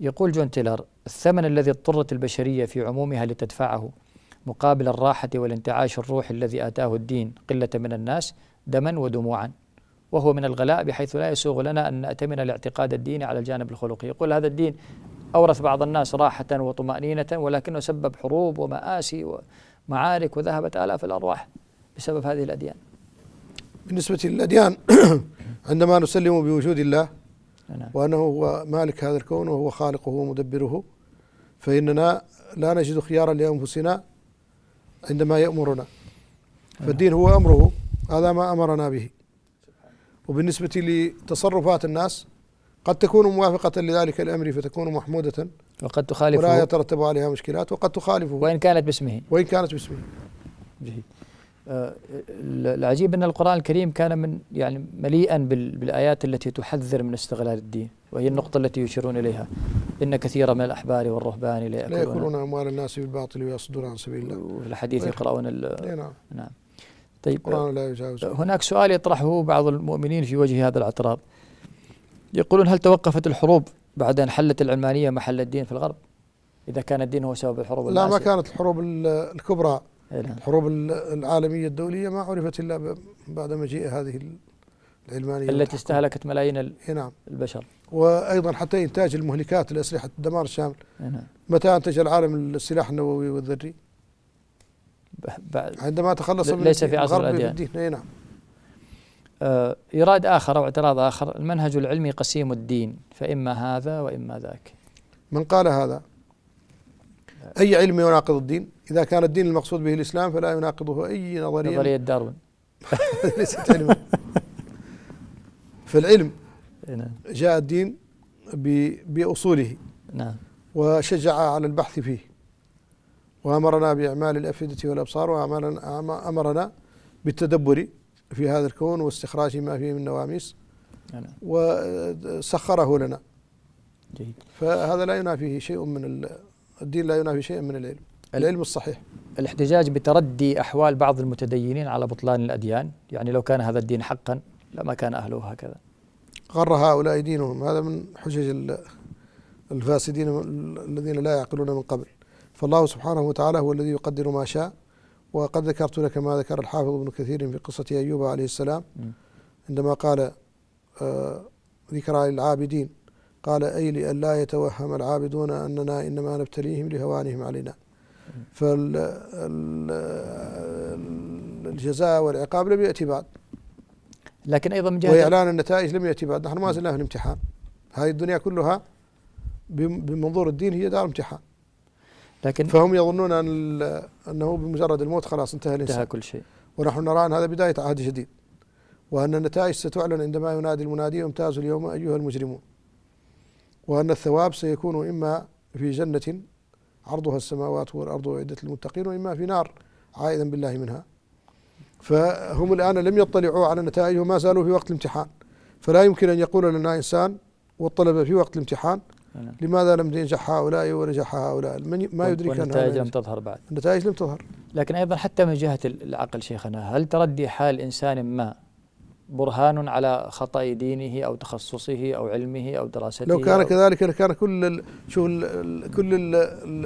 يقول جون تيلر الثمن الذي اضطرت البشرية في عمومها لتدفعه مقابل الراحة والانتعاش الروحي الذي آتاه الدين قلة من الناس دما ودموعا وهو من الغلاء بحيث لا يسوغ لنا أن نأتمن الاعتقاد الديني على الجانب الخلقي يقول هذا الدين أورث بعض الناس راحة وطمأنينة ولكنه سبب حروب ومآسي ومعارك وذهبت آلاف الأرواح بسبب هذه الأديان بالنسبة للأديان عندما نسلم بوجود الله نعم. وأنه هو مالك هذا الكون وهو خالقه ومدبره فإننا لا نجد خيارا لأنفسنا عندما يأمرنا نعم. فالدين هو أمره هذا ما أمرنا به وبالنسبة لتصرفات الناس قد تكون موافقة لذلك الأمر فتكون محمودة وقد تخالفه ولا يترتب عليها مشكلات وقد تخالفه وإن كانت باسمه وإن كانت باسمه جيد آه، العجيب أن القرآن الكريم كان من يعني مليئا بالآيات التي تحذر من استغلال الدين وهي النقطة التي يشيرون إليها إن كثيرا من الأحبار والرهبان لا يأكلون, لا يأكلون أموال الناس بالباطل ويصدون عن سبيل الله وفي الحديث يقرؤون إيه، نعم نعم طيب القرآن لا يجاوز آه، هناك سؤال يطرحه بعض المؤمنين في وجه هذا الاعتراض يقولون هل توقفت الحروب بعد أن حلت العلمانية محل الدين في الغرب إذا كان الدين هو سبب الحروب لا ما كانت الحروب الكبرى نعم. الحروب العالمية الدولية ما عرفت إلا بعد مجيء هذه العلمانية التي استهلكت ملايين نعم البشر وأيضا حتى إنتاج المهلكات لأسلحة الدمار الشامل نعم متى أنتج العالم السلاح النووي والذري؟ عندما تخلص من ليس في عصر الأديان نعم آه، إيراد آخر أو اعتراض آخر المنهج العلمي قسيم الدين فإما هذا وإما ذاك من قال هذا؟ أي علم يناقض الدين إذا كان الدين المقصود به الإسلام فلا يناقضه أي نظرية نظرية داروين ليست علما فالعلم إيه، نعم. جاء الدين بأصوله نعم وشجع على البحث فيه وأمرنا بإعمال الأفئدة والأبصار وأمرنا بالتدبر في هذا الكون واستخراج ما فيه من نواميس نعم. وسخره لنا جيد. فهذا لا ينافيه شيء من الدين لا ينافي شيئا من العلم العلم الصحيح الاحتجاج بتردي أحوال بعض المتدينين على بطلان الأديان يعني لو كان هذا الدين حقا لما كان أهله هكذا غر هؤلاء دينهم هذا من حجج الفاسدين الذين لا يعقلون من قبل فالله سبحانه وتعالى هو الذي يقدر ما شاء وقد ذكرت لك ما ذكر الحافظ ابن كثير في قصة أيوب عليه السلام عندما قال آه، ذكرى للعابدين قال أي لا يتوهم العابدون أننا إنما نبتليهم لهوانهم علينا فالجزاء والعقاب لم يأتي بعد لكن أيضا من جهة وإعلان النتائج لم يأتي بعد نحن ما زلنا في الامتحان هذه الدنيا كلها بمنظور الدين هي دار امتحان لكن فهم يظنون أن أنه بمجرد الموت خلاص انتهى الإنسان انتهى كل شيء ونحن نرى أن هذا بداية عهد جديد وأن النتائج ستعلن عندما ينادي المنادي وامتازوا اليوم أيها المجرمون وأن الثواب سيكون إما في جنة عرضها السماوات والأرض وعدة المتقين وإما في نار عائدا بالله منها فهم الآن لم يطلعوا على نتائج وما زالوا في وقت الامتحان فلا يمكن أن يقول لنا إنسان والطلبة في وقت الامتحان نعم. لماذا لم ينجح هؤلاء ونجح هؤلاء من ما يدرك أن النتائج لم تظهر بعد النتائج لم تظهر لكن أيضا حتى من جهة العقل شيخنا هل تردي حال إنسان ما برهان على خطأ دينه أو تخصصه أو علمه أو دراسته لو كان كذلك لكان كل ال شوف كل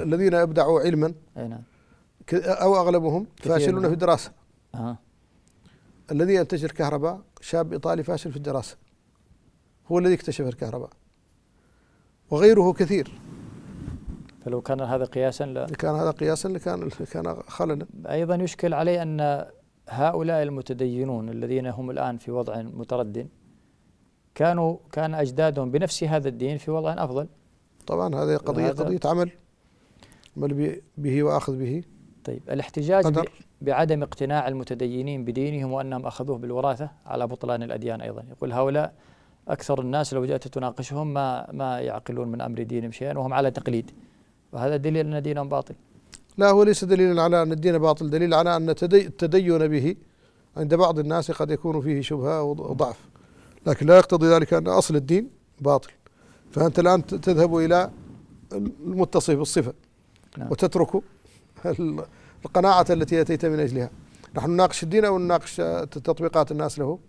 الذين أبدعوا علما أي نعم أو أغلبهم فاشلون في الدراسة أه. الذي ينتج الكهرباء شاب إيطالي فاشل في الدراسة هو الذي اكتشف الكهرباء وغيره كثير فلو كان هذا قياسا لا كان هذا قياسا لكان كان خللا ايضا يشكل عليه ان هؤلاء المتدينون الذين هم الآن في وضع متردد كانوا كان أجدادهم بنفس هذا الدين في وضع أفضل طبعا هذه قضية قضية عمل عمل به وأخذ به طيب الاحتجاج قدر. بعدم اقتناع المتدينين بدينهم وأنهم أخذوه بالوراثة على بطلان الأديان أيضا يقول هؤلاء أكثر الناس لو جئت تناقشهم ما ما يعقلون من أمر دينهم شيئا وهم على تقليد وهذا دليل أن دينهم باطل لا هو ليس دليلا على أن الدين باطل دليل على أن التدين به عند بعض الناس قد يكون فيه شبهة وضعف لكن لا يقتضي ذلك أن أصل الدين باطل فأنت الآن تذهب إلى المتصف بالصفة نعم. وتترك القناعة التي أتيت من أجلها نحن نناقش الدين أو نناقش تطبيقات الناس له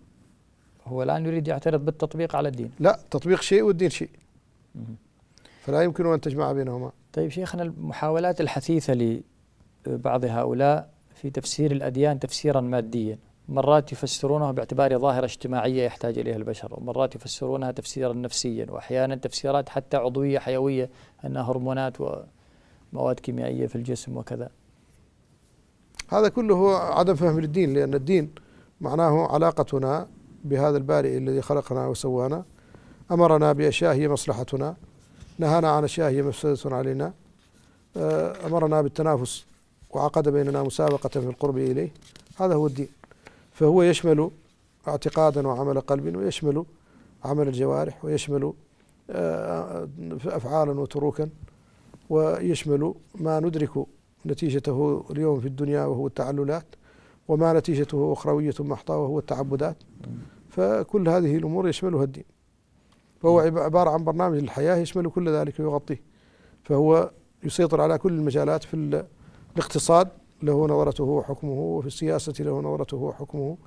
هو الآن يريد يعترض بالتطبيق على الدين لا تطبيق شيء والدين شيء فلا يمكن أن تجمع بينهما طيب شيخنا المحاولات الحثيثة لبعض هؤلاء في تفسير الأديان تفسيرا ماديا مرات يفسرونها باعتبار ظاهرة اجتماعية يحتاج إليها البشر ومرات يفسرونها تفسيرا نفسيا وأحيانا تفسيرات حتى عضوية حيوية أنها هرمونات ومواد كيميائية في الجسم وكذا هذا كله هو عدم فهم للدين لأن الدين معناه علاقتنا بهذا البارئ الذي خلقنا وسوانا أمرنا بأشياء هي مصلحتنا نهانا عن أشياء هي مفسدة علينا آه، أمرنا بالتنافس وعقد بيننا مسابقة في القرب إليه هذا هو الدين فهو يشمل اعتقادا وعمل قلب ويشمل عمل الجوارح ويشمل آه، أفعالا وتروكا ويشمل ما ندرك نتيجته اليوم في الدنيا وهو التعللات وما نتيجته أخروية محضة وهو التعبدات فكل هذه الأمور يشملها الدين فهو عبارة عن برنامج للحياة يشمل كل ذلك ويغطيه فهو يسيطر على كل المجالات في الاقتصاد له نظرته وحكمه وفي السياسة له نظرته وحكمه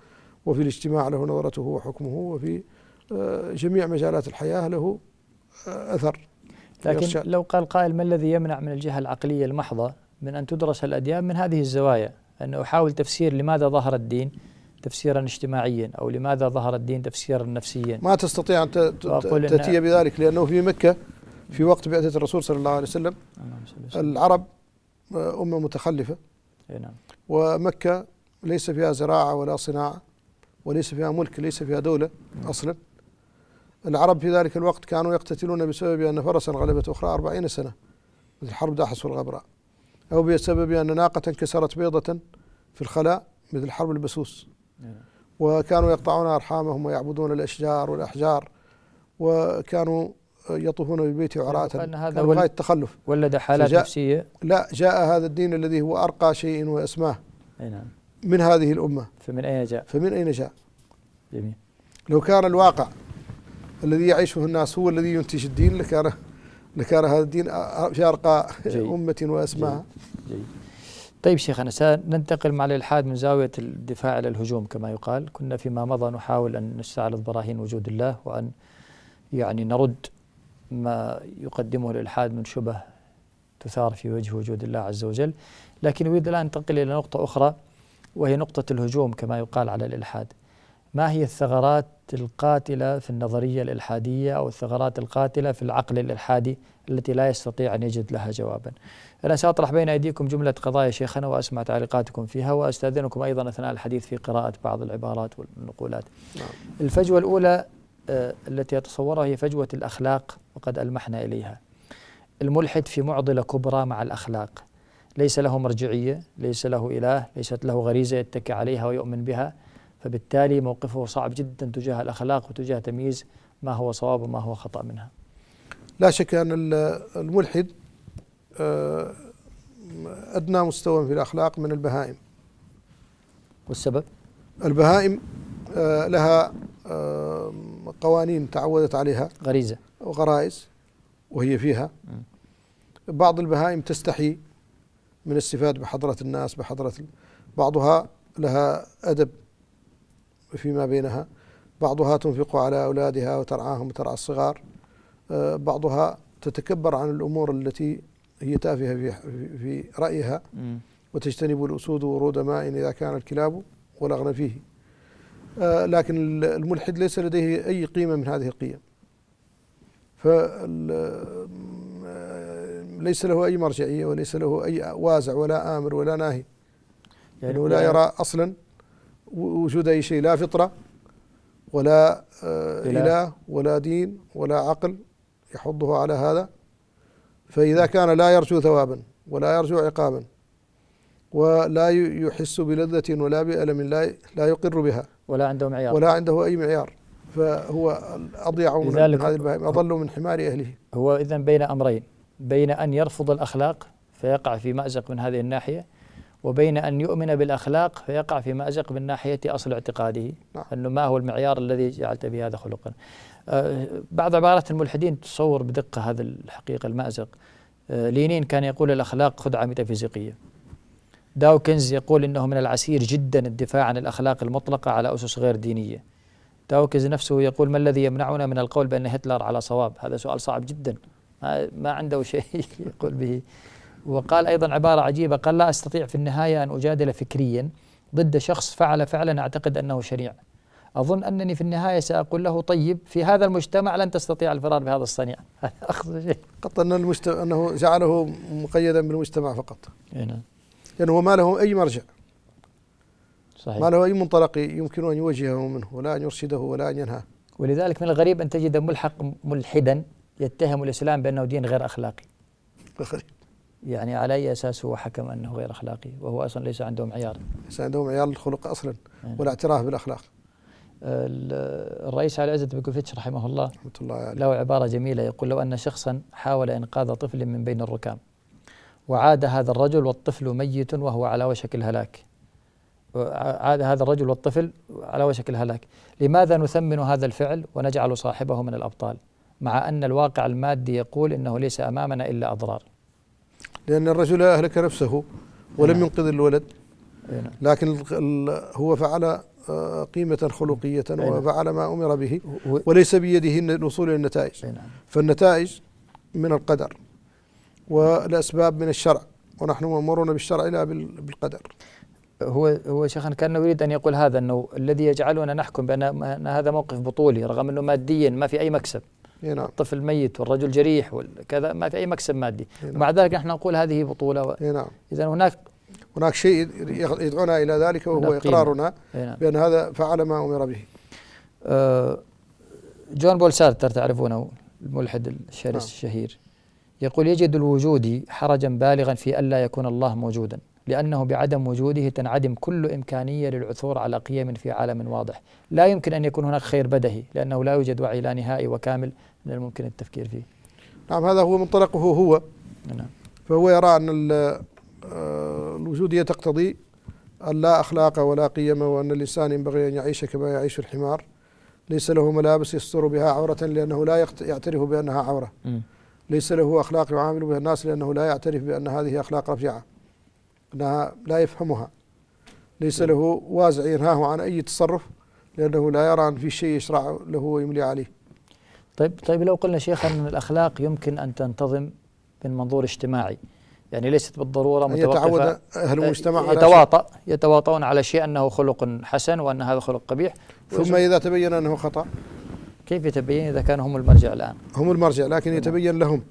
وفي الاجتماع له نظرته وحكمه وفي آه، جميع مجالات الحياة له آه، أثر لكن لو قال قائل ما الذي يمنع من الجهة العقلية المحضة من أن تدرس الأديان من هذه الزوايا أن أحاول تفسير لماذا ظهر الدين تفسيرا اجتماعيا أو لماذا ظهر الدين تفسيرا نفسيا ما تستطيع أن تأتي بذلك لأنه في مكة في وقت بعثة الرسول صلى الله عليه وسلم نعم، العرب آه، أمة متخلفة نعم ومكة ليس فيها زراعة ولا صناعة وليس فيها ملك ليس فيها دولة نعم. أصلا العرب في ذلك الوقت كانوا يقتتلون بسبب أن فرسا غلبت أخرى أربعين سنة مثل حرب داحس والغبراء أو بسبب أن ناقة كسرت بيضة في الخلاء مثل حرب البسوس نعم. وكانوا يقطعون أرحامهم ويعبدون الأشجار والأحجار وكانوا يطوفون بالبيت يعني عراة أن هذا غاية التخلف ولد حالات نفسية لا جاء هذا الدين الذي هو أرقى شيء وأسماه نعم من هذه الأمة فمن أين جاء فمن أين جاء جميل لو كان الواقع الذي يعيشه الناس هو الذي ينتج الدين لكان لكان هذا الدين في أرقى أمة وأسماها جيد. جيد. طيب شيخنا سننتقل مع الإلحاد من زاوية الدفاع إلى الهجوم كما يقال كنا فيما مضى نحاول أن نستعرض براهين وجود الله وأن يعني نرد ما يقدمه الإلحاد من شبه تثار في وجه وجود الله عز وجل لكن أريد الآن أنتقل إلى نقطة أخرى وهي نقطة الهجوم كما يقال على الإلحاد ما هي الثغرات القاتلة في النظرية الإلحادية أو الثغرات القاتلة في العقل الإلحادي التي لا يستطيع أن يجد لها جوابا أنا سأطرح بين أيديكم جملة قضايا شيخنا وأسمع تعليقاتكم فيها وأستأذنكم أيضا أثناء الحديث في قراءة بعض العبارات والنقولات نعم. الفجوة الأولى آه، التي أتصورها هي فجوة الأخلاق وقد ألمحنا إليها الملحد في معضلة كبرى مع الأخلاق ليس له مرجعية ليس له إله ليست له غريزة يتكي عليها ويؤمن بها فبالتالي موقفه صعب جدا تجاه الأخلاق وتجاه تمييز ما هو صواب وما هو خطأ منها لا شك أن الملحد آه، أدنى مستوى في الأخلاق من البهائم والسبب؟ البهائم آه، لها آه، قوانين تعودت عليها غريزة وغرائز وهي فيها بعض البهائم تستحي من الصفات بحضرة الناس بحضرة بعضها لها أدب فيما بينها بعضها تنفق على أولادها وترعاهم وترعى الصغار آه، بعضها تتكبر عن الأمور التي هي تافهة في, في رأيها وتجتنب الأسود ورود ماء إذا كان الكلاب ولغن فيه آه، لكن الملحد ليس لديه أي قيمة من هذه القيم ليس له أي مرجعية وليس له أي وازع ولا آمر ولا ناهي يعني لا يرى أصلا وجود أي شيء لا فطرة ولا آه، إله ولا دين ولا عقل يحضه على هذا فإذا كان لا يرجو ثوابا ولا يرجو عقابا ولا يحس بلذة ولا بألم لا لا يقر بها ولا عنده معيار ولا عنده أي معيار فهو أضيع من هذه البهائم أضل من حمار أهله هو إذا بين أمرين بين أن يرفض الأخلاق فيقع في مأزق من هذه الناحية وبين أن يؤمن بالأخلاق فيقع في مأزق من ناحية أصل اعتقاده نعم. أنه ما هو المعيار الذي جعلت به هذا خلقا آه بعض عبارات الملحدين تصور بدقة هذا الحقيقة المأزق آه لينين كان يقول الأخلاق خدعة ميتافيزيقية داوكنز يقول إنه من العسير جدا الدفاع عن الأخلاق المطلقة على أسس غير دينية داوكنز نفسه يقول ما الذي يمنعنا من القول بأن هتلر على صواب هذا سؤال صعب جدا ما, ما عنده شيء يقول به وقال أيضا عبارة عجيبة قال لا أستطيع في النهاية أن أجادل فكريا ضد شخص فعل فعلا أعتقد أنه شريع أظن أنني في النهاية سأقول له طيب في هذا المجتمع لن تستطيع الفرار بهذا الصنيع أخذ شيء قط أن المجتمع أنه جعله مقيدا بالمجتمع فقط نعم لأنه يعني هو ما له أي مرجع صحيح ما له أي منطلق يمكن أن يوجهه منه ولا أن يرشده ولا أن ينهاه ولذلك من الغريب أن تجد ملحق ملحدا يتهم الإسلام بأنه دين غير أخلاقي غريب يعني على أي أساس هو حكم أنه غير أخلاقي وهو أصلا ليس عندهم عيار ليس عندهم عيار الخلق أصلا إيه. والاعتراف بالأخلاق الرئيس علي عزت بيكوفيتش رحمه الله الله يعني. له عبارة جميلة يقول لو أن شخصا حاول إنقاذ طفل من بين الركام وعاد هذا الرجل والطفل ميت وهو على وشك الهلاك عاد هذا الرجل والطفل على وشك الهلاك لماذا نثمن هذا الفعل ونجعل صاحبه من الأبطال مع أن الواقع المادي يقول إنه ليس أمامنا إلا أضرار لأن الرجل أهلك نفسه ولم نعم. ينقذ الولد نعم. لكن هو فعل آه، قيمة خلقية نعم. وفعل ما أمر به وليس بيده الوصول إلى النتائج فالنتائج من القدر والأسباب من الشرع ونحن مأمورون بالشرع لا بالقدر هو هو شيخنا كان يريد ان يقول هذا انه الذي يجعلنا نحكم بان هذا موقف بطولي رغم انه ماديا ما في اي مكسب نعم. الطفل ميت والرجل جريح وكذا ما في اي مكسب مادي نعم. ومع ذلك نحن نقول هذه بطوله و... نعم. اذا هناك هناك شيء يدعونا الى ذلك وهو اقرارنا نعم. بان هذا فعل ما امر به أه، جون بول سارتر تعرفونه الملحد الشرس نعم. الشهير يقول يجد الوجودي حرجا بالغا في ألا يكون الله موجودا لأنه بعدم وجوده تنعدم كل إمكانية للعثور على قيم في عالم واضح لا يمكن أن يكون هناك خير بدهي لأنه لا يوجد وعي لا نهائي وكامل من الممكن التفكير فيه نعم هذا هو منطلقه هو نعم فهو يرى أن آه، الوجودية تقتضي أن لا أخلاق ولا قيم وأن الإنسان ينبغي أن يعيش كما يعيش الحمار ليس له ملابس يستر بها عورة لأنه لا يعترف بأنها عورة م. ليس له أخلاق يعامل بها الناس لأنه لا يعترف بأن هذه أخلاق رفيعة أنها لا يفهمها ليس له وازع ينهاه عن أي تصرف لأنه لا يرى أن في شيء يشرع له ويملي عليه طيب طيب لو قلنا شيخ ان الاخلاق يمكن ان تنتظم من منظور اجتماعي يعني ليست بالضروره متوقفه يتعود آه، اهل المجتمع على يتواطأ يتواطؤون على شيء انه خلق حسن وان هذا خلق قبيح ثم اذا تبين انه خطا كيف يتبين اذا كانوا هم المرجع الان هم المرجع لكن نعم. يتبين لهم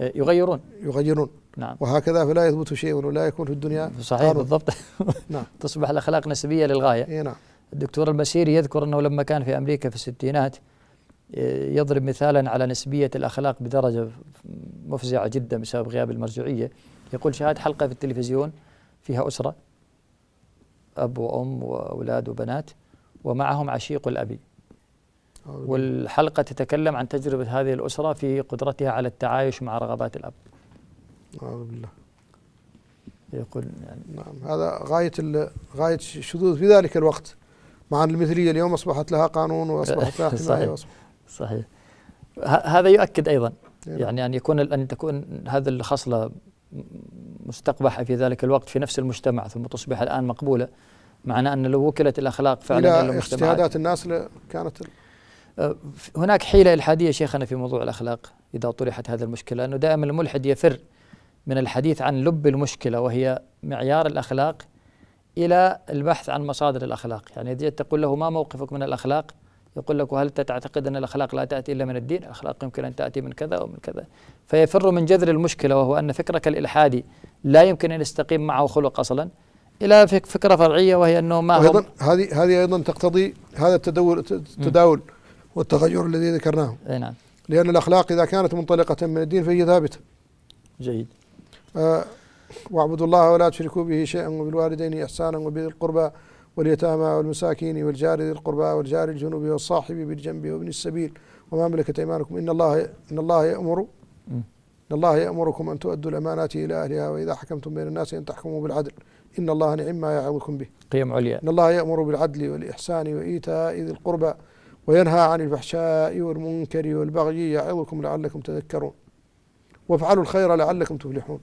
آه، يغيرون يغيرون نعم وهكذا فلا يثبت شيء ولا يكون في الدنيا صحيح قارب. بالضبط نعم تصبح الاخلاق نسبيه للغايه اي نعم الدكتور المسيري يذكر انه لما كان في امريكا في الستينات يضرب مثالا على نسبية الأخلاق بدرجة مفزعة جدا بسبب غياب المرجعية يقول شاهد حلقة في التلفزيون فيها أسرة أب وأم وأولاد وبنات ومعهم عشيق الأبي والحلقة تتكلم عن تجربة هذه الأسرة في قدرتها على التعايش مع رغبات الأب أعوذ بالله يقول يعني نعم هذا غاية غاية الشذوذ في ذلك الوقت مع أن المثلية اليوم أصبحت لها قانون وأصبحت لها حماية صحيح هذا يؤكد أيضا يعني أن يكون أن تكون هذه الخصلة مستقبحة في ذلك الوقت في نفس المجتمع ثم تصبح الآن مقبولة معنى أن لو وكلت الأخلاق فعلا إلى اجتهادات الناس كانت أه، هناك حيلة إلحادية شيخنا في موضوع الأخلاق إذا طرحت هذه المشكلة أنه دائما الملحد يفر من الحديث عن لب المشكلة وهي معيار الأخلاق إلى البحث عن مصادر الأخلاق يعني تقول له ما موقفك من الأخلاق يقول لك وهل تعتقد أن الأخلاق لا تأتي إلا من الدين الأخلاق يمكن أن تأتي من كذا ومن كذا فيفر من جذر المشكلة وهو أن فكرك الإلحادي لا يمكن أن يستقيم معه خلق أصلا إلى فكرة فرعية وهي أنه ما ايضا هذه هذه أيضا تقتضي هذا التداول التداول والتغير الذي ذكرناه اي نعم لأن الأخلاق إذا كانت منطلقة من الدين فهي ثابتة جيد آه واعبدوا الله ولا تشركوا به شيئا وبالوالدين إحسانا وبذي القربى واليتامى والمساكين والجار ذي القربى والجار الجنوب والصاحب بالجنب وابن السبيل وما ملكت أيمانكم إن الله إن الله يأمر إن الله يأمركم أن تؤدوا الأمانات إلى أهلها وإذا حكمتم بين الناس أن تحكموا بالعدل إن الله نعم ما يعظكم به قيم عليا إن الله يأمر بالعدل والإحسان وإيتاء ذي القربى وينهى عن الفحشاء والمنكر والبغي يعظكم لعلكم تذكرون وافعلوا الخير لعلكم تفلحون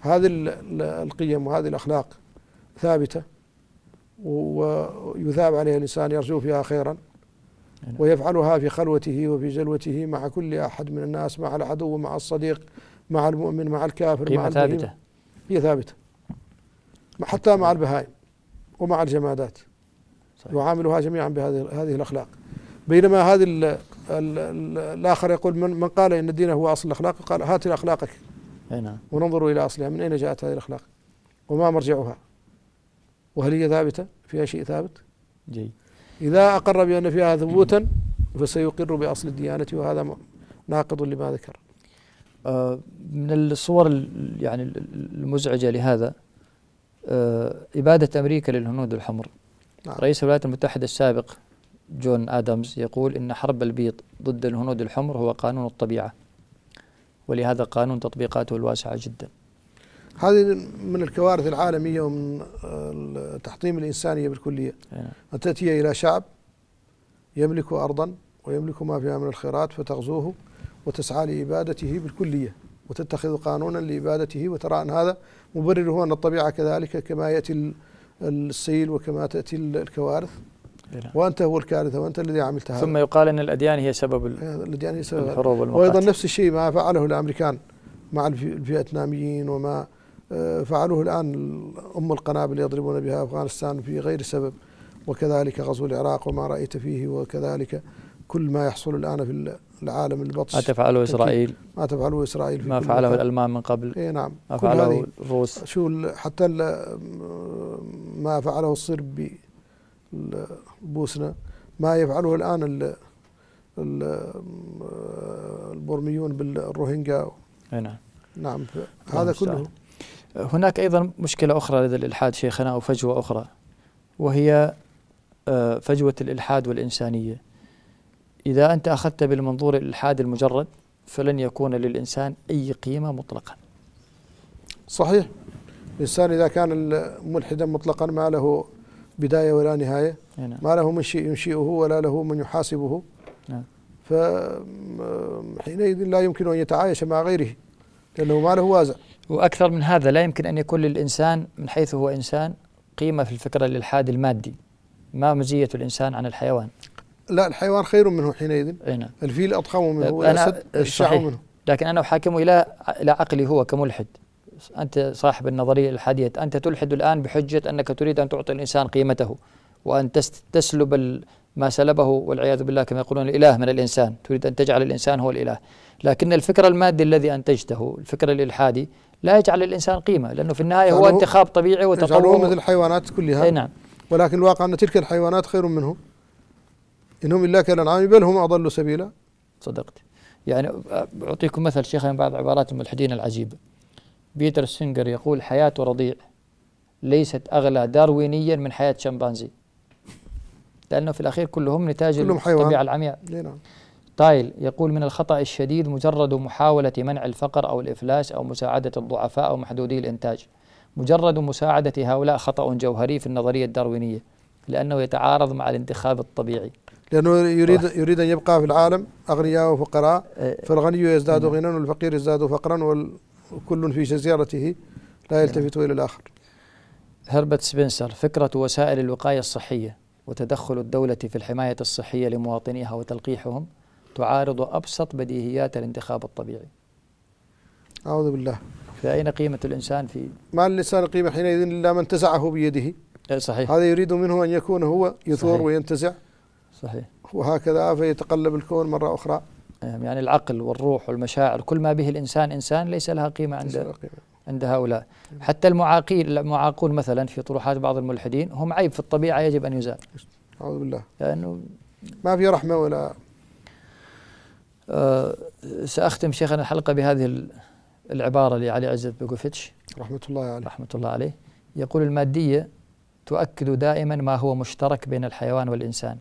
هذه القيم وهذه الأخلاق ثابته ويثاب عليه الإنسان يرجو فيها خيرا نعم. ويفعلها في خلوته وفي جلوته مع كل أحد من الناس مع العدو مع الصديق مع المؤمن مع الكافر قيمة مع ثابتة هي ثابتة حتى مع البهائم ومع الجمادات صحيح. يعاملها جميعا بهذه هذه الأخلاق بينما هذه الـ الـ الـ الآخر يقول من, من قال إن الدين هو أصل الأخلاق قال هات أخلاقك نعم. وننظر إلى أصلها من أين جاءت هذه الأخلاق وما مرجعها وهل هي ثابتة فيها شيء ثابت جيد إذا أقر بأن فيها ثبوتا فسيقر بأصل الديانة وهذا ناقض لما ذكر آه، من الصور يعني المزعجة لهذا آه، إبادة أمريكا للهنود الحمر نعم. رئيس الولايات المتحدة السابق جون آدمز يقول إن حرب البيض ضد الهنود الحمر هو قانون الطبيعة ولهذا قانون تطبيقاته الواسعة جدا هذه من الكوارث العالمية ومن آه، تحطيم الإنسانية بالكلية أن نعم. تأتي إلى شعب يملك أرضا ويملك ما فيها من الخيرات فتغزوه وتسعى لإبادته بالكلية وتتخذ قانونا لإبادته وترى أن هذا مبرره أن الطبيعة كذلك كما يأتي السيل وكما تأتي الكوارث نعم. وأنت هو الكارثة وأنت الذي عملتها ثم يقال أن الأديان هي سبب الأديان هي سبب الحروب وأيضا نفس الشيء ما فعله الأمريكان مع الفيتناميين وما فعلوه الآن أم القنابل يضربون بها أفغانستان في غير سبب وكذلك غزو العراق وما رأيت فيه وكذلك كل ما يحصل الآن في العالم البطش ما تفعله إسرائيل ما تفعله إسرائيل في ما فعله مكان. الألمان من قبل إيه نعم ما فعله الروس شو حتى ما فعله الصرب البوسنة ما يفعله الآن البورميون بالروهينجا إيه، نعم نعم هذا نعم، كله هناك أيضا مشكلة أخرى لدى الإلحاد شيخنا أو فجوة أخرى وهي آه، فجوة الإلحاد والإنسانية إذا أنت أخذت بالمنظور الإلحاد المجرد فلن يكون للإنسان أي قيمة مطلقا صحيح الإنسان إذا كان ملحدا مطلقا ما له بداية ولا نهاية نعم. ما له من شيء ينشئه ولا له من يحاسبه نعم. فحينئذ لا يمكن أن يتعايش مع غيره لأنه ما له وازع وأكثر من هذا لا يمكن أن يكون للإنسان من حيث هو إنسان قيمة في الفكرة للحاد المادي ما مزية الإنسان عن الحيوان لا الحيوان خير منه حينئذ هنا. نعم. الفيل أضخم منه والأسد أشع منه لكن أنا أحاكمه إلى إلى عقلي هو كملحد أنت صاحب النظرية الحادية أنت تلحد الآن بحجة أنك تريد أن تعطي الإنسان قيمته وأن تسلب ما سلبه والعياذ بالله كما يقولون الإله من الإنسان تريد أن تجعل الإنسان هو الإله لكن الفكر المادي الذي أنتجته الفكر الإلحادي لا يجعل للإنسان قيمة لأنه في النهاية هو انتخاب طبيعي وتطور مثل الحيوانات كلها اي نعم ولكن الواقع أن تلك الحيوانات خير منهم إنهم إلا كالأنعام بل هم أضل سبيلا صدقت يعني أعطيكم مثل شيخنا بعض عبارات الملحدين العجيبة بيتر سينجر يقول حياة رضيع ليست أغلى داروينيا من حياة شمبانزي لأنه في الأخير كلهم نتاج كلهم الطبيعة العمياء نعم تايل يقول من الخطأ الشديد مجرد محاولة منع الفقر أو الإفلاس أو مساعدة الضعفاء أو محدودي الإنتاج مجرد مساعدة هؤلاء خطأ جوهري في النظرية الداروينية لأنه يتعارض مع الانتخاب الطبيعي لأنه يريد يريد أن يبقى في العالم أغنياء وفقراء إيه. فالغني يزداد غنى والفقير يزداد فقرا وكل في جزيرته لا نعم. يلتفت إلى الآخر هربت سبنسر فكرة وسائل الوقاية الصحية وتدخل الدولة في الحماية الصحية لمواطنيها وتلقيحهم تعارض أبسط بديهيات الانتخاب الطبيعي أعوذ بالله فأين قيمة الإنسان في ما للإنسان قيمة حينئذ إلا من تزعه بيده إيه، صحيح هذا يريد منه أن يكون هو يثور صحيح. وينتزع صحيح وهكذا فيتقلب الكون مرة أخرى إيه، يعني العقل والروح والمشاعر كل ما به الإنسان إنسان ليس لها قيمة عند لها قيمة. عند هؤلاء حتى المعاقين المعاقون مثلا في طروحات بعض الملحدين هم عيب في الطبيعة يجب أن يزال أعوذ بالله لأنه ما في رحمة ولا آه، سأختم شيخنا الحلقة بهذه العبارة لعلي عزت بوكوفيتش رحمة الله عليه رحمة الله عليه يقول المادية تؤكد دائما ما هو مشترك بين الحيوان والإنسان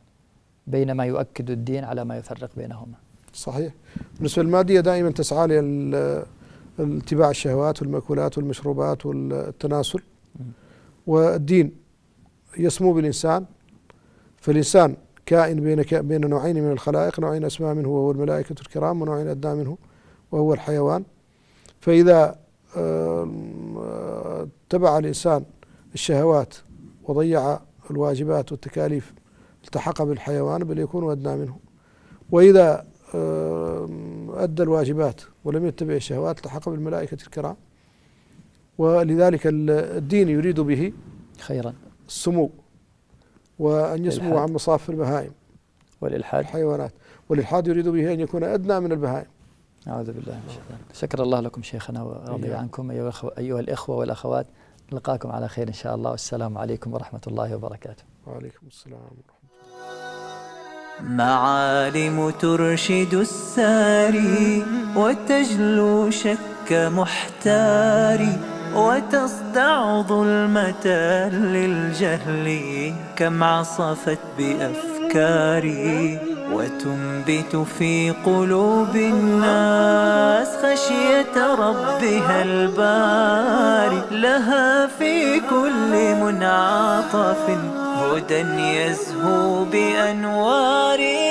بينما يؤكد الدين على ما يفرق بينهما صحيح بالنسبة للمادية دائما تسعى لاتباع الشهوات والمأكولات والمشروبات والتناسل والدين يسمو بالإنسان فالإنسان كائن بين بين نوعين من الخلائق نوعين أسمى منه وهو الملائكة الكرام ونوعين أدنى منه وهو الحيوان فإذا اتبع آه، الإنسان الشهوات وضيع الواجبات والتكاليف التحق بالحيوان بل يكون أدنى منه وإذا أدى الواجبات ولم يتبع الشهوات التحق بالملائكة الكرام ولذلك الدين يريد به خيرا السمو وأن يسمو عن مصاف البهائم والإلحاد الحيوانات والإلحاد يريد به أن يكون أدنى من البهائم أعوذ بالله من الشيطان شكر الله لكم شيخنا ورضي أيوة. عنكم أيها الأخوة, أيها الإخوة والأخوات نلقاكم على خير إن شاء الله والسلام عليكم ورحمة الله وبركاته وعليكم السلام ورحمة الله معالم ترشد الساري وتجلو شك محتاري وتصدع ظلمة للجهل كم عصفت بأفكاري وتنبت في قلوب الناس خشية ربها الباري لها في كل منعطف هدى يزهو بأنواري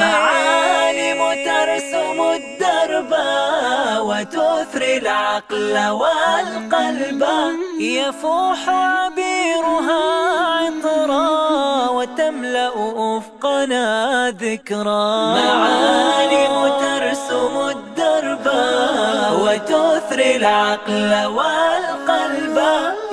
معالم ترسم الدربان وتثري العقل والقلب يفوح عبيرها عطرا وتملأ أفقنا ذكرا معالم ترسم الدرب وتثري العقل والقلب